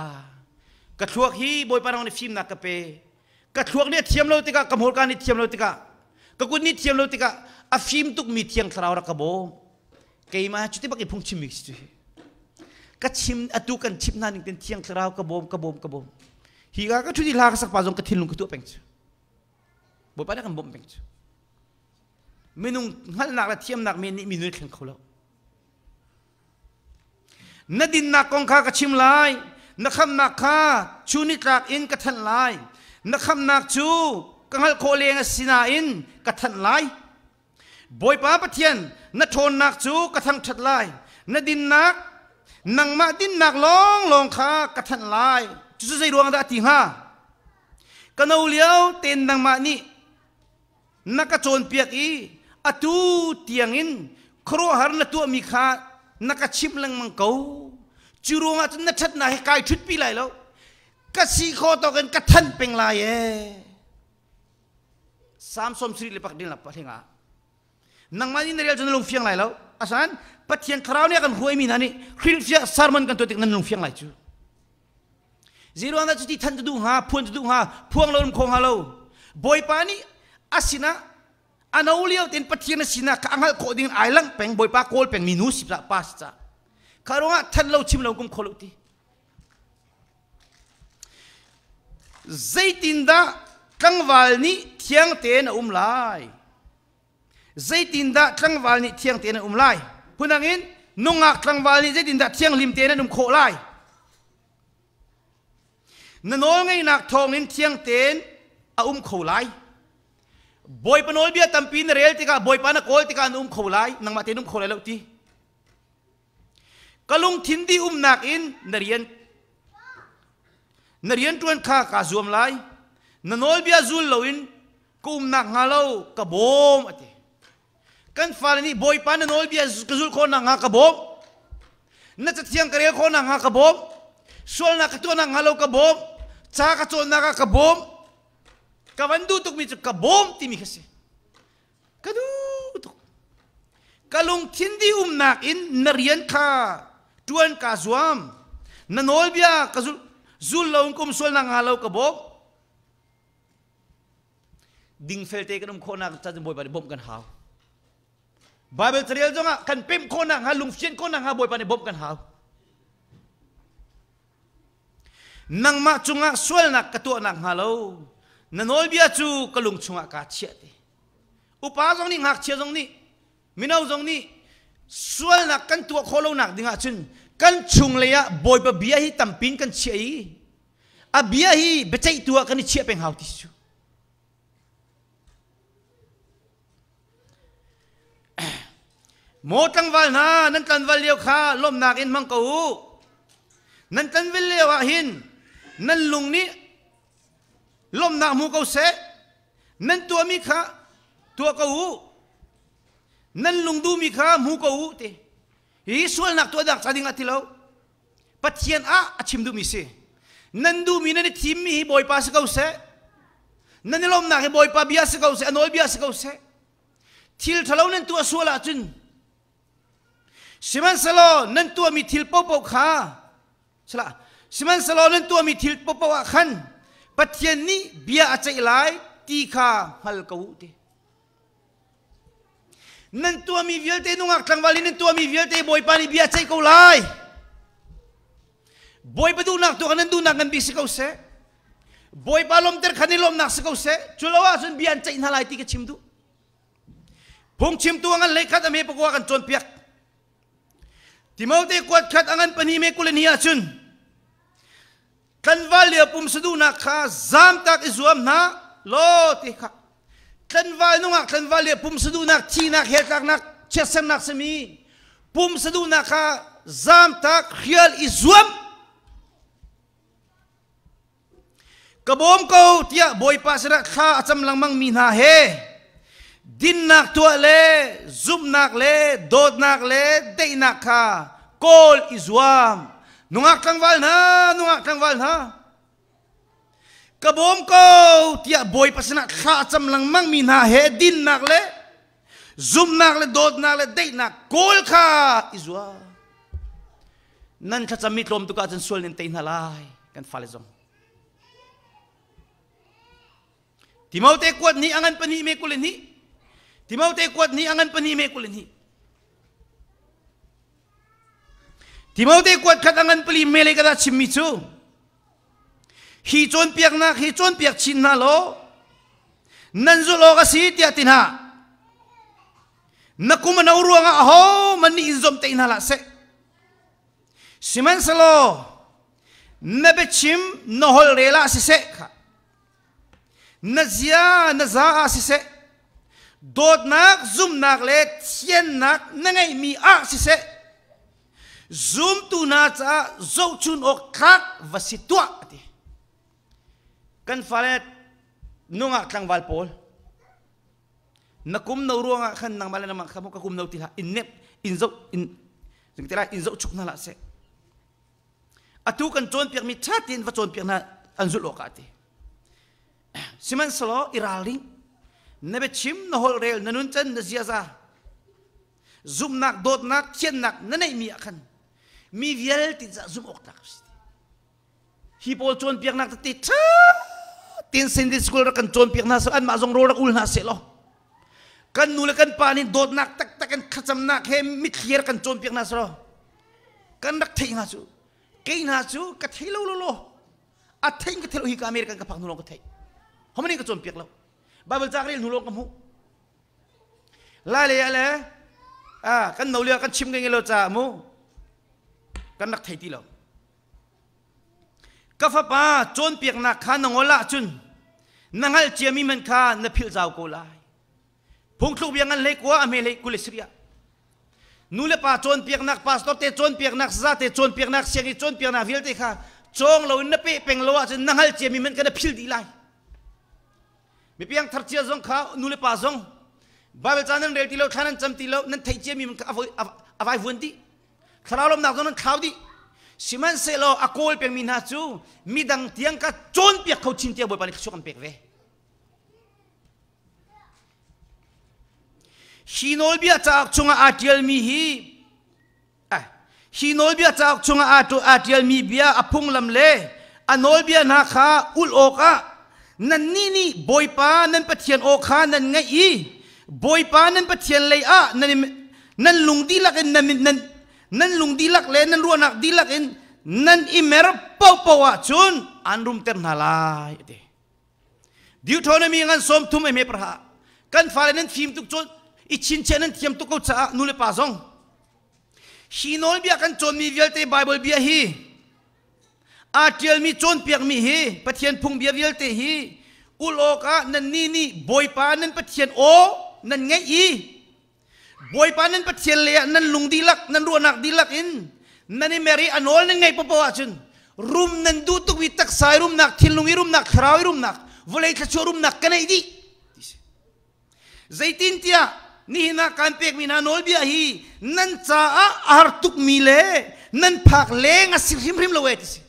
กระทวกฮีบอยปาเราในฟิมนักกเปกระทวกเนี่ยเทียมเราติกากำหัวการนี่เทียมเราติกากระกุนนี่เทียมเราติกาอาฟิมตุกมีเทียงสราวรักกบโอเกี่ยมาชุดที่บักยิ่งพุ่งชิมิกสิจ ka chim atu kan chim na ning ten thiang khrau ka bom ka bom ka bom hi ga ka thudi la ka sak pa jong ka thilung ka tu peng chu bom peng chu menung ngal nak la thiam nak me ni mi nui khang kholo na din nak kong kha ka chim lai na kham nak kha chu ni trak in ka than lai na kham nak chu ka ngal kho leng a sina in ka than lai boi pa pathian na thon nak chu ka thang that lai na din nak นังมาดินนักลองลอง้ากระทันไลจุดใจดวงดาติห้ากันเอาเลี้ยวเต็นนังมานี่นักจนเปียกอีอตูเตียงอินครัวหัน์นตัวมีคานักชิมลังมังเกาจูรงอาจนัชัดนายหกายชุดปีไหลแล้วกสีคอตอกันกระทันเป็งลรเอสามสมศรีเลยปักดินลับปะเทงานังมานี่เรียลจนลงเฟียงไหลแล้วอาจาร Patien kerau ni akan huai minani. Hilfia sarman kan tuatik nanung fiang lai tu. Zero anda cuti tan tu dung ha, puan tu dung ha, puang lorum kong halau. Boy pa pani asina anauliau tin patien asina ka angal ko ding ailang peng boy pa kol peng minus sipla pasta. Karunga ah, tan lau cim lau kum koluti. Zaitinda kangwal ni tiang tena umlai. Zaitinda kangwal ni tiang um umlai. คุณนังอินนุ่งหักทางวาลีเจดินดัดเชียงลิมเตนนุ่มโคไลนนงไงนักทองนินเชียงเตนอาอุ้มโคไลบอยปนอลเบียตัมปีนเรลติกาบอยปานโกอลติกาอุ้มโคไลนังมาเตนุ่มโคไลเลวทีกลุงทินดีอุ้มนักอินนเรียนนเรียนตวนข้ากาซวมไลนนอลเบียซุลเลวินกุมนักฮาเลวกบอมอะติ kan farani boy pana nol dia kezul ko na nga kabob na tsiang kare ko na nga kabob sol na kato na ngalo kabob cha ka chol na ka kabob kavandu tuk mi kabom ti mi kase kadu tuk kalung tindi um na in na rian ka tuan ka zuam na nol dia kezul zul laung kum sol na ngalo kabob ding felte kanum ko na tsa boy pa bom kan hao Bible trial zonga kan pem ko nang ha lungfian ko nang ha boy pani bom kan hau. Nang ma chunga sual nak katua nang halo. Nanol bia chu kalung chunga ka chia te. Upa zong ni ngak chia zong ni. Minau zong ni. Sual nak kan tua kholo nak dinga chun. Kan chung leya boy pa bia hi tampin kan chia i. A bia hi becai tua kan chia peng hau tisu. โมตังวัลนานั่นตันวัลเลียวคาลมนักอินมังกูนั่นตันวิลเลียวหินนั่นลุงนี้ลมนักมูกาเสนั่นตัวมีขาตัวกูนั่นลุงดูมีขามูกูตีฮีส่วนนักตัวดักสาดิงอติเลวปัจเจียนอาชิมดูมีเสนั่นดูมีนั่นทีมมีบอยพาสเกูเสนั่นลมนักบอยพาเบียสเกูเสอนยเบียสเกูเสทิลทะเลานั่นตัวส่วนละจุนสิมันสโลนั่นตัวมีทิลปปขาสละสิมันสโลนั่นตัวมีทิลปปวะขันปัจเจนี้เบียอาจจะลายตีขาฮัลกวูเตนั่นตัวมีเวลเตนุงักทังวาลีนั่นตัวมีเวลเตบอยปานีเบียใจเขาลายบอยประตูนักตัวนั่นดูนักกันบิสเขาเสบอยปาลมเตอร์ขันิลมนักสเขาเสจุลวาสุนเบียนใจนาลายตีกับชิมดูผงชิมตัวงันเลยขัดอเมปกวากันจนเปียก Timothy kwat khat angan panime kulen hi achun tlanwal le pum sadu na kha zam tak izuam na lo ti kha tlanwal nu ngak tlanwal le pum sadu na chi na he tak na chesem na semi pum sadu na kha zam tak khial izuam kabom ko tia boy pasira kha acham langmang min ha he din nak tua le, zoom nak le, dot nak le, day nak ka, call is warm. Nungak kang wal na, nungak kang wal na. Kabom ko, tiya boy pa sinak khatsam lang mang mina ha he, din nak le, zoom nak le, dot nak le, day nak, call ka, is warm. Nan khatsam mitlom tuka atin suwal nintay ha nalay, kan falizong. Timaw te kuat ni, angan panimikulin ni, Timau te kuat ni angan peni me kulin hi. Timau te kuat kat angan peli me le kata cimmi cu. Hi cun piak nak, hi cun piak cina lo. Nanzu lo kasi tia tina. Ha. Naku menauru angak ho, mani izom te inala se. Simen selo, nabe cim nohol rela si se. Nazia, nazaa si se. Nazia, nazaa si se dod nak zoom nak le tien nak nengai mi a si se zoom tu na cha zo chun ok khak va si tua ti kan falet nunga klang wal pol na kum na ruanga khan nang mala nam khamu ka kum na tiha in nep in zo in zing tira in zo chuk na la se atu kan chon pir mi chatin va chon pir na anzul ok ati siman solo iraling nebe chim na hol rel na nun chen na zia za zum nak dot nak chen nak na nei mi akhan mi vial ti za zum ok tak hi bol chon piak nak ti cha tin sin di school kan chon piak na so an ma zong ro ra ul na se lo kan nu le kan pa ni dot nak tak tak kan khacham nak he mi khier kan chon piak na so kan nak thei na chu ke na chu ka thei lo lo lo a thei ka thei hi ka amerikan ka pak nu lo ka thei homani ka chon piak lo บาบิลจากเรียนหนูลงกับมุลาเลยอะไรอ่ากันเราเรียกกันชิมกันโลยจ้ามุกันนักไทยตีเราก็ฟ้าปจนเปียกหนักขานงอละจุนนังฮัลเจียมีมันขานพิลจ้าโกลายพงทุกยังงันเล็กว่าอเมริกกุลิสเรียนูเลป่าจนเปียกหนักปัสตอเตจนเปียกหนักซาเตจนเปียกหนักเสียงจนเปียกหนักวิลเตค่ะจงเราเนเปเป็งโลอาจนนังฮัลเจียมีมันกันพิลดีไล mi piang thar c i a zong k a nule pa zong b a b l e chanan r e tilo thanan t h a m tilo nan thai che mi avoi avai vun d i kharalom na kon khau di siman se lo akol pe min ha chu mi dang tiang ka t h o n p a khau t h i n t i a boi pani khsuk an pek ve hinol bia t h a k chunga atial mi hi hinol bia t h a k chunga atu atial mi bia apung lam le anol bia na k a ul oka นันนี่นี่บอยป้านันปะเทียนโอคานันไงอีบอยป้านันปะเทียนเลยอะนันนันลุงดีลักเองนนันนันนันลุงดีลักเลยนันรัวนักดีลักเองนนันอิเมรับเป่าเป่าจุนอันรุมเต็มนาลายเดดิวทอนมีงานสมทุ่มเอเมประหกันฟ้าเลนันฟิมทุกจุนอีชินเชนันเทียมทุกเอาจ้นูเลปาซงฮีนอลเบียกันจนมีเวลเตไบเบิลเบียฮีอาเจียลมีจนเปียกมีฮีปะเทียนพุงเบียเวลเตฮีอุลอกะนันนี่นี่บอยปานันปะเทียนโอนันไงอีบอยปานันปะเทียนเลยนันลุงดีลักนันรัวนักดีลักอินนันนี่เมรีอันโอลนันไงปะปะวะจุนรุมนันดูตุกวิตักสายรุมนักทิลุงรุมนักคราวรุมนักวลัยทะชรุมนักกันไอดีใจตินเตียนี่นะการเปียกมีนันโอลเบียฮีนันจ้าอาร์ตุกมีเลนันผักเลงอสิริมริมเลวที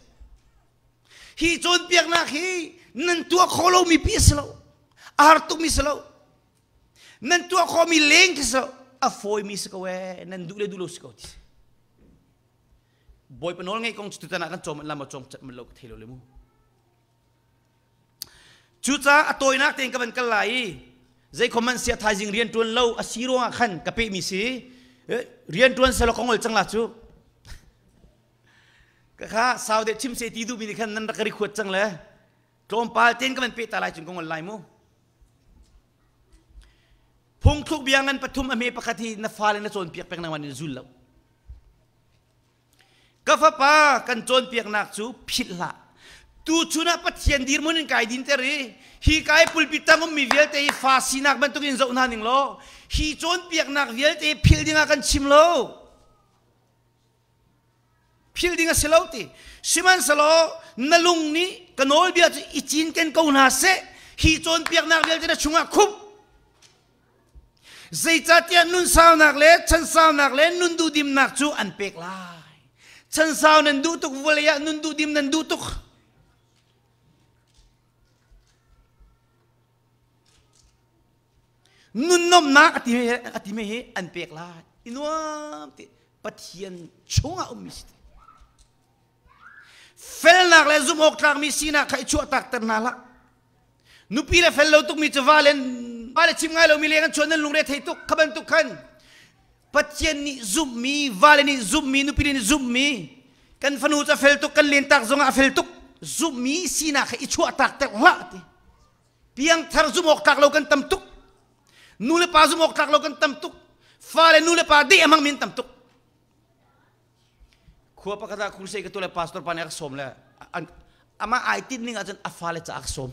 khi chôn biếc na khi nên tua khó lâu mi biết lâu ar tu mi lâu nên tua khó mi lên cái lâu a phôi mi sầu e nên đủ le đủ lâu sầu đi boy penol ngay con kong chuta na kan chom lama chom chat melok thelo lemu chuta atoi nak teng kaban kalai zai khoman sia thajing rian tuan lo khăn, khan kape mi si rian con selo kongol changla chu ข้าสาวเด็ชิมเซตีดูมีดิขันนั้นระกริขวดจังเลยโกลมปาเตนก็มันเปตลายจุงกงออนไลน์มูพงทุกเบียงันปฐุมอเมปกตินาฟ้าเลนโซนเปียกเป็นนางวันจุลแล้วก็ฟ้าป้ากันโจนเปียกนักสูผิดละตูชุนะปัจเจียนดีมันินกายดินเตรฮีกายปุลปิตังมีเวลเตยฟาสินักบรรทุกินเจ้าหนาหนึ่งโลฮีโจนเปียกนักเวลเตยพิลดิงกันชิมโล building a silo ti siman salo nalung ni kanol bia ichin ken ko na se hi chon piak nak bia jena chunga khup zai cha tia nun sao nak le chan sao nak le nun du dim nak chu an pek lai chan sao nan du tuk volya nun du dim nan du tuk nun nom nak atime atime he an pek lai inwa ti pathian chunga umisti felnak le zum oklar misina ka ichu atak ternala nupi le fel lo tuk mi chwalen wale chim ngai lo mi le ngan chonen lungre thei tuk khaban tuk khan patien ni zum mi wale ni zum mi nupi ni zum mi kan fanu cha fel tuk kan len tak zonga fel tuk zum mi sina ka ichu atak ter la ti piang thar zum oklar lo kan tam tuk nule pa zum oklar lo kan tam tuk fale nule pa di amang min tam tuk ขัวปากตาคุณเสกตัวเลยพาสตอร์ปานอักษมเลยอันอามาไอติดนี่อาจารย์อาฟาเลจักษม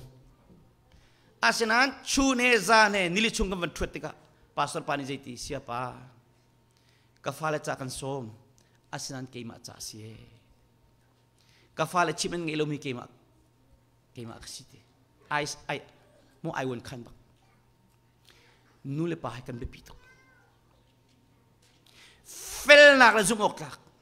อาเช่นนั้นชูเนซานเนนิลิชุงกับวันทวดติกาพาสตอร์ปานิจิตีเสียป้ากาฟาเลจักษันสมอาเช่นนั้นเคยมาจักษีกาฟาเลชิมันเงี่ยลมีเคยมาเคยมาอักษิตไอไอมูไอวันขันบักนูเลปะให้กันเบปิดต่อเฟลนักเลยซุ่มออกลัก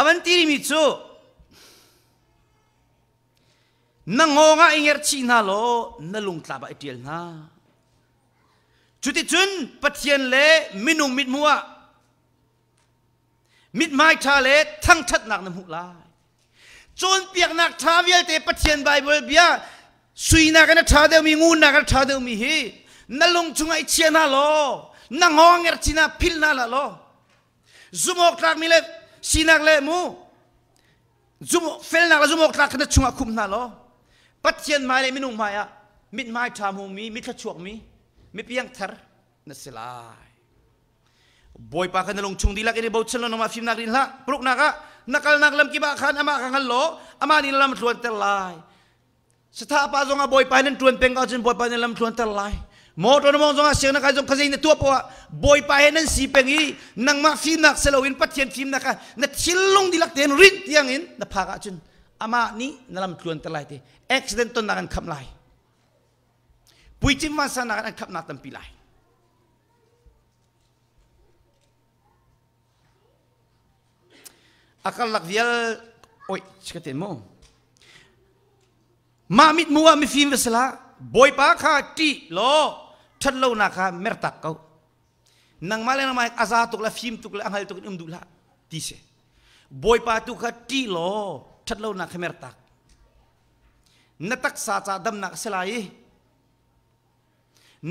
aman tiri mi chu na ngonga inger chi lo na lung tla ba itiel na chuti chun pathian le minung mit mua mit mai tha le thang that nak na mu la chon piak nak tha vial te pathian bible bia sui na kana tha de mi ngun na kana tha de mi hi na lung chunga i chi lo na ngonga inger chi na la lo zumok tak mi le sinak le mu zum fel nak zum ok tak kena chunga kum na lo patien mai le minung mai a mit mai tham hu mi mit chuak mi mi piang thar na silai boy pa kan long chung dilak ini bau chelo no ma fim nak rin la pruk naka nakal nak lam kiba khan ama ka ngal lo ama ni lam tuan telai setha pa zonga boy pa nen tuan pengga jin boy pa nen lam tuan telai Motor na mong nga siya na kajong kasi natua po boy pa hen eh, si pengi nang ma finak sa lawin patien film naka na silong dilak ten rin tiangin na paka chun ama ni nalam tluan talay te accident to nakan kamlay puichim masa nakan kap natam pilay akal lakvial oy chikatin mo mamit mo, mi film sala boy pa kha ti lo that na kha mer ko nang male na mai asa tuk la phim tuk la angal tuk um dula ti se boy pa tu kha ti lo that lo na kha mer natak sa cha dam na selai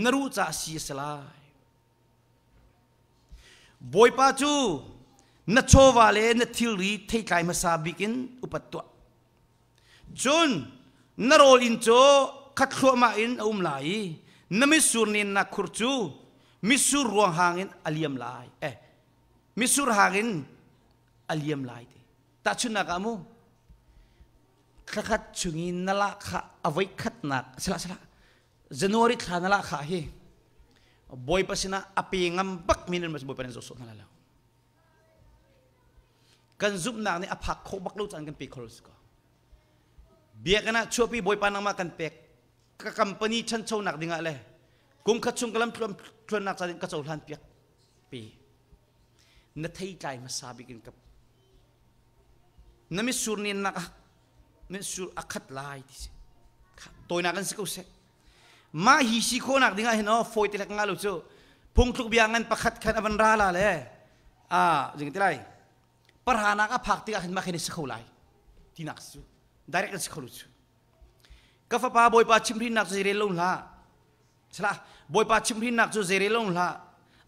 naru cha si selai boy pa chu na chowa le na thil thei kai ma sa bikin upatwa chun narol in cho katlo ma in um lai nami surnin na kurtu misur ruang hangin aliam lai eh misur hangin aliam lai ti ta chuna ka mo khakat chungi nala kha avai khat na sala sala january kha nala kha hi eh. boy pa api ngam bak minin mas boy pa ni zoso nalala kan zup na ni aphak kho bak lo chan kan pe khol ska bia kana chopi boy pa nang ma kan pek ka company chan chau nak dinga le kum kha chung kalam tlam tlan nak chadin ka chau hlan piak pi na thei tai ma sabi kin kap nami sur ni nak men sur akhat lai ti se toy kan si ko se ma hi si ko nak dinga hino foi ti lak ngalo chu pung tluk biangan pakhat khan aban rala le a jing ti lai parhana ka phak ti ka hin ma khin si ko lai ti nak su direct si ko lu chu ก็ฟ้าป่าบอยป่าชิมพินักจูเรลงละใช่ละบอยป่าชิมพินักจูเจรรลงละ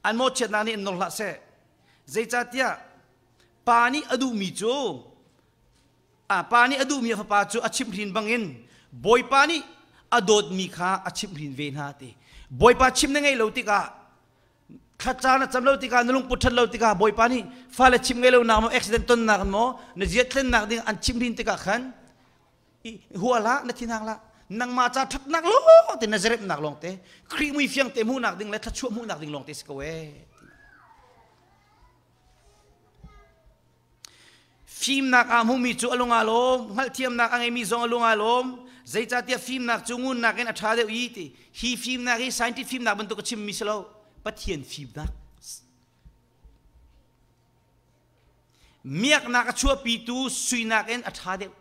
อันโมเชนานี่นงละเสเจจัดยาปานีอดูมีจูอ่าปานีอดูมีฟ้าป่าจูอาชิมพินบังเอินบอยปานีอดดมีข้าอาชิมพินเวนาตีบอยป่าชิมนังไงเราติกาข้าจานะจำเราติกานุ่งปุถันเราติกาบอยปานีฟ้าเลชิมไงเรานามอุบัติเหตุตนนักโมนเจียตเลนนักดิ่งอันชิมพินติกาขันหัวละนาทีนังละ nang ma cha that nak lo te nazareth nak long te khri mui fiang te mu nak ding le that chu mu nak ding long te se ko we phim nak am à, hu mi chu alunga lom à ngal thiam nak angai à, mi zong alunga lom zai cha tia phim nak chu ngun nak en atha de yi ti hi phim nak hi scientific phim nak ban to ko chim mi selo pathian phim nak miak nak chua pi tu sui nak en atha deuh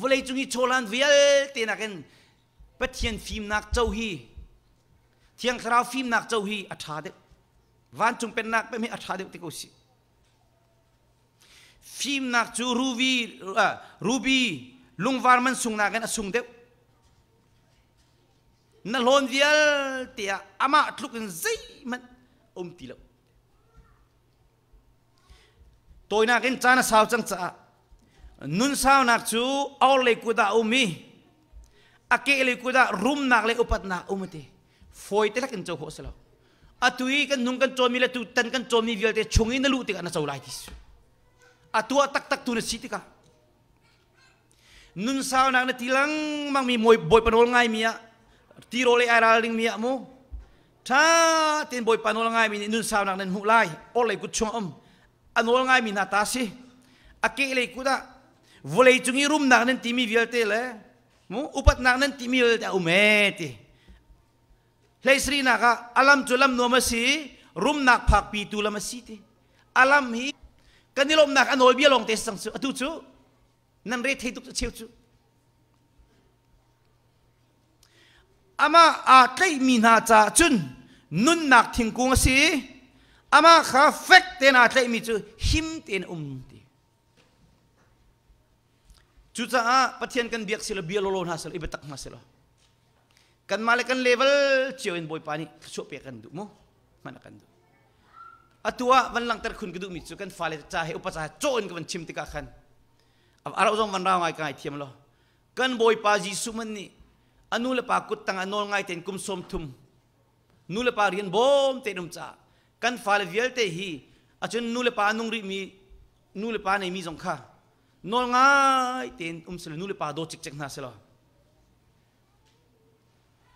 วเลยจุงอีโชลันเวลเตนักเองปะเทียนฟิมนักเจ้าฮีเทียงคราวฟิมนักเจ้าฮีอัฐาเด็กวันจุงเป็นนักเป็นไม่อัฐาเด็กติโกสิฟิมนักจูรูบีรูบีลุงวารมันสุงนักกังสุงเด็กนั่นลอนเวียลเตียอามาทุกันซีมันอมติล้วตัวนักเองจานะสาวจังจ้า nun sao nak chu au le kuda umi ake le kuda rum nak le upat nak umati foi te lakin chou kho selo atui kan nun kan chomi le tu tan kan chomi vial te chungin na lu te kana chou lai dis atua tak tak tu na sitika nun sao nak na tilang mang mi moi boy panol ngai mia tirol le aral ding mia mo ta tin boy panol ngai mi nun sao nak nen mu lai ole ku chom anol ngai mi na ta si akile kuda volei chungi rum nak nan timi vial te le mu upat nak nan timi vial te ume ti lay sri naka alam chulam no ma si rum nak phak pi tu lama si ti alam hi kanilom nak anol bia long te sang chu atu chu nan re thei tuk cheu chu ama a tlay mi na cha chun nun nak thingkung si ama kha fek te na tlay mi chu him ten um ti Cuta a ah, patian kan biak sila bia lolon hasil ibetak masila. Kan malakan level cewen boy pani sok pia ah, kan mo mana kan du. Atua man lang terkun gedu mi kan fale cahe upasa cun kan cim tika kan. Ab ara uzong man rawa ngai kai tiam lo. Kan boy pa ji sumen ni anu le pakut tang anu ngai ten kum som tum. Nu le parian bom tenum cha. Kan fale vielte hi. Achen nu le pa nung ri mi nu le pa nei mi zong kha. nol ngai tin um sel nuli pa do chik chek na selo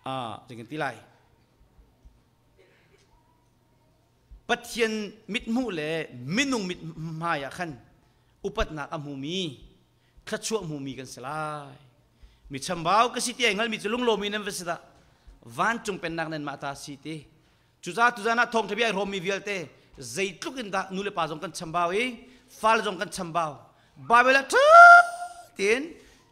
ah, à chừng tí lại bất hiền mít mũ lệ minh nung mít mai khăn upat na amu mi khát chua amu mi gần selai mi chăm bao cái siti ngal mi chulung lo mi nem vết sida van chung pen nang nen mata siti chú ra chú ra na thong thabi ai rom mi vialte zai tlukin da nule pa jong kan chăm bao ấy eh? fal jong kan chăm bao Bible tu tin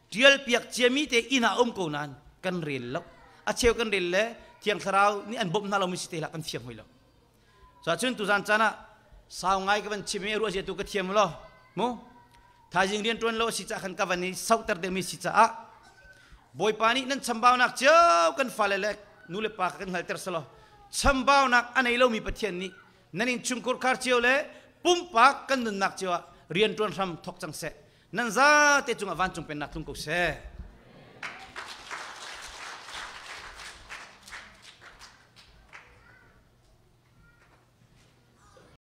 tial piak chiami te ina om cô nan kan rel lo a à, cheu kan rel le thiang sarau ni an bom na lo mi si là cần kan hồi hoi lo so chun tu zan chana sao ngai ka ban chimi ruột se tôi ka thiam lo mo thay jing rian ton lo si cha khăn ka ban ni sau tar de mi cha a boy pani nan bao nak cheu cần pha le nu le pa cần hal ter salo chambau nak anei lo mi pathian ni nanin chungkur khar cheu le pumpa kan nak chewa rian tuan ram thok chang se nan za te chunga van chung pen nak tung ko se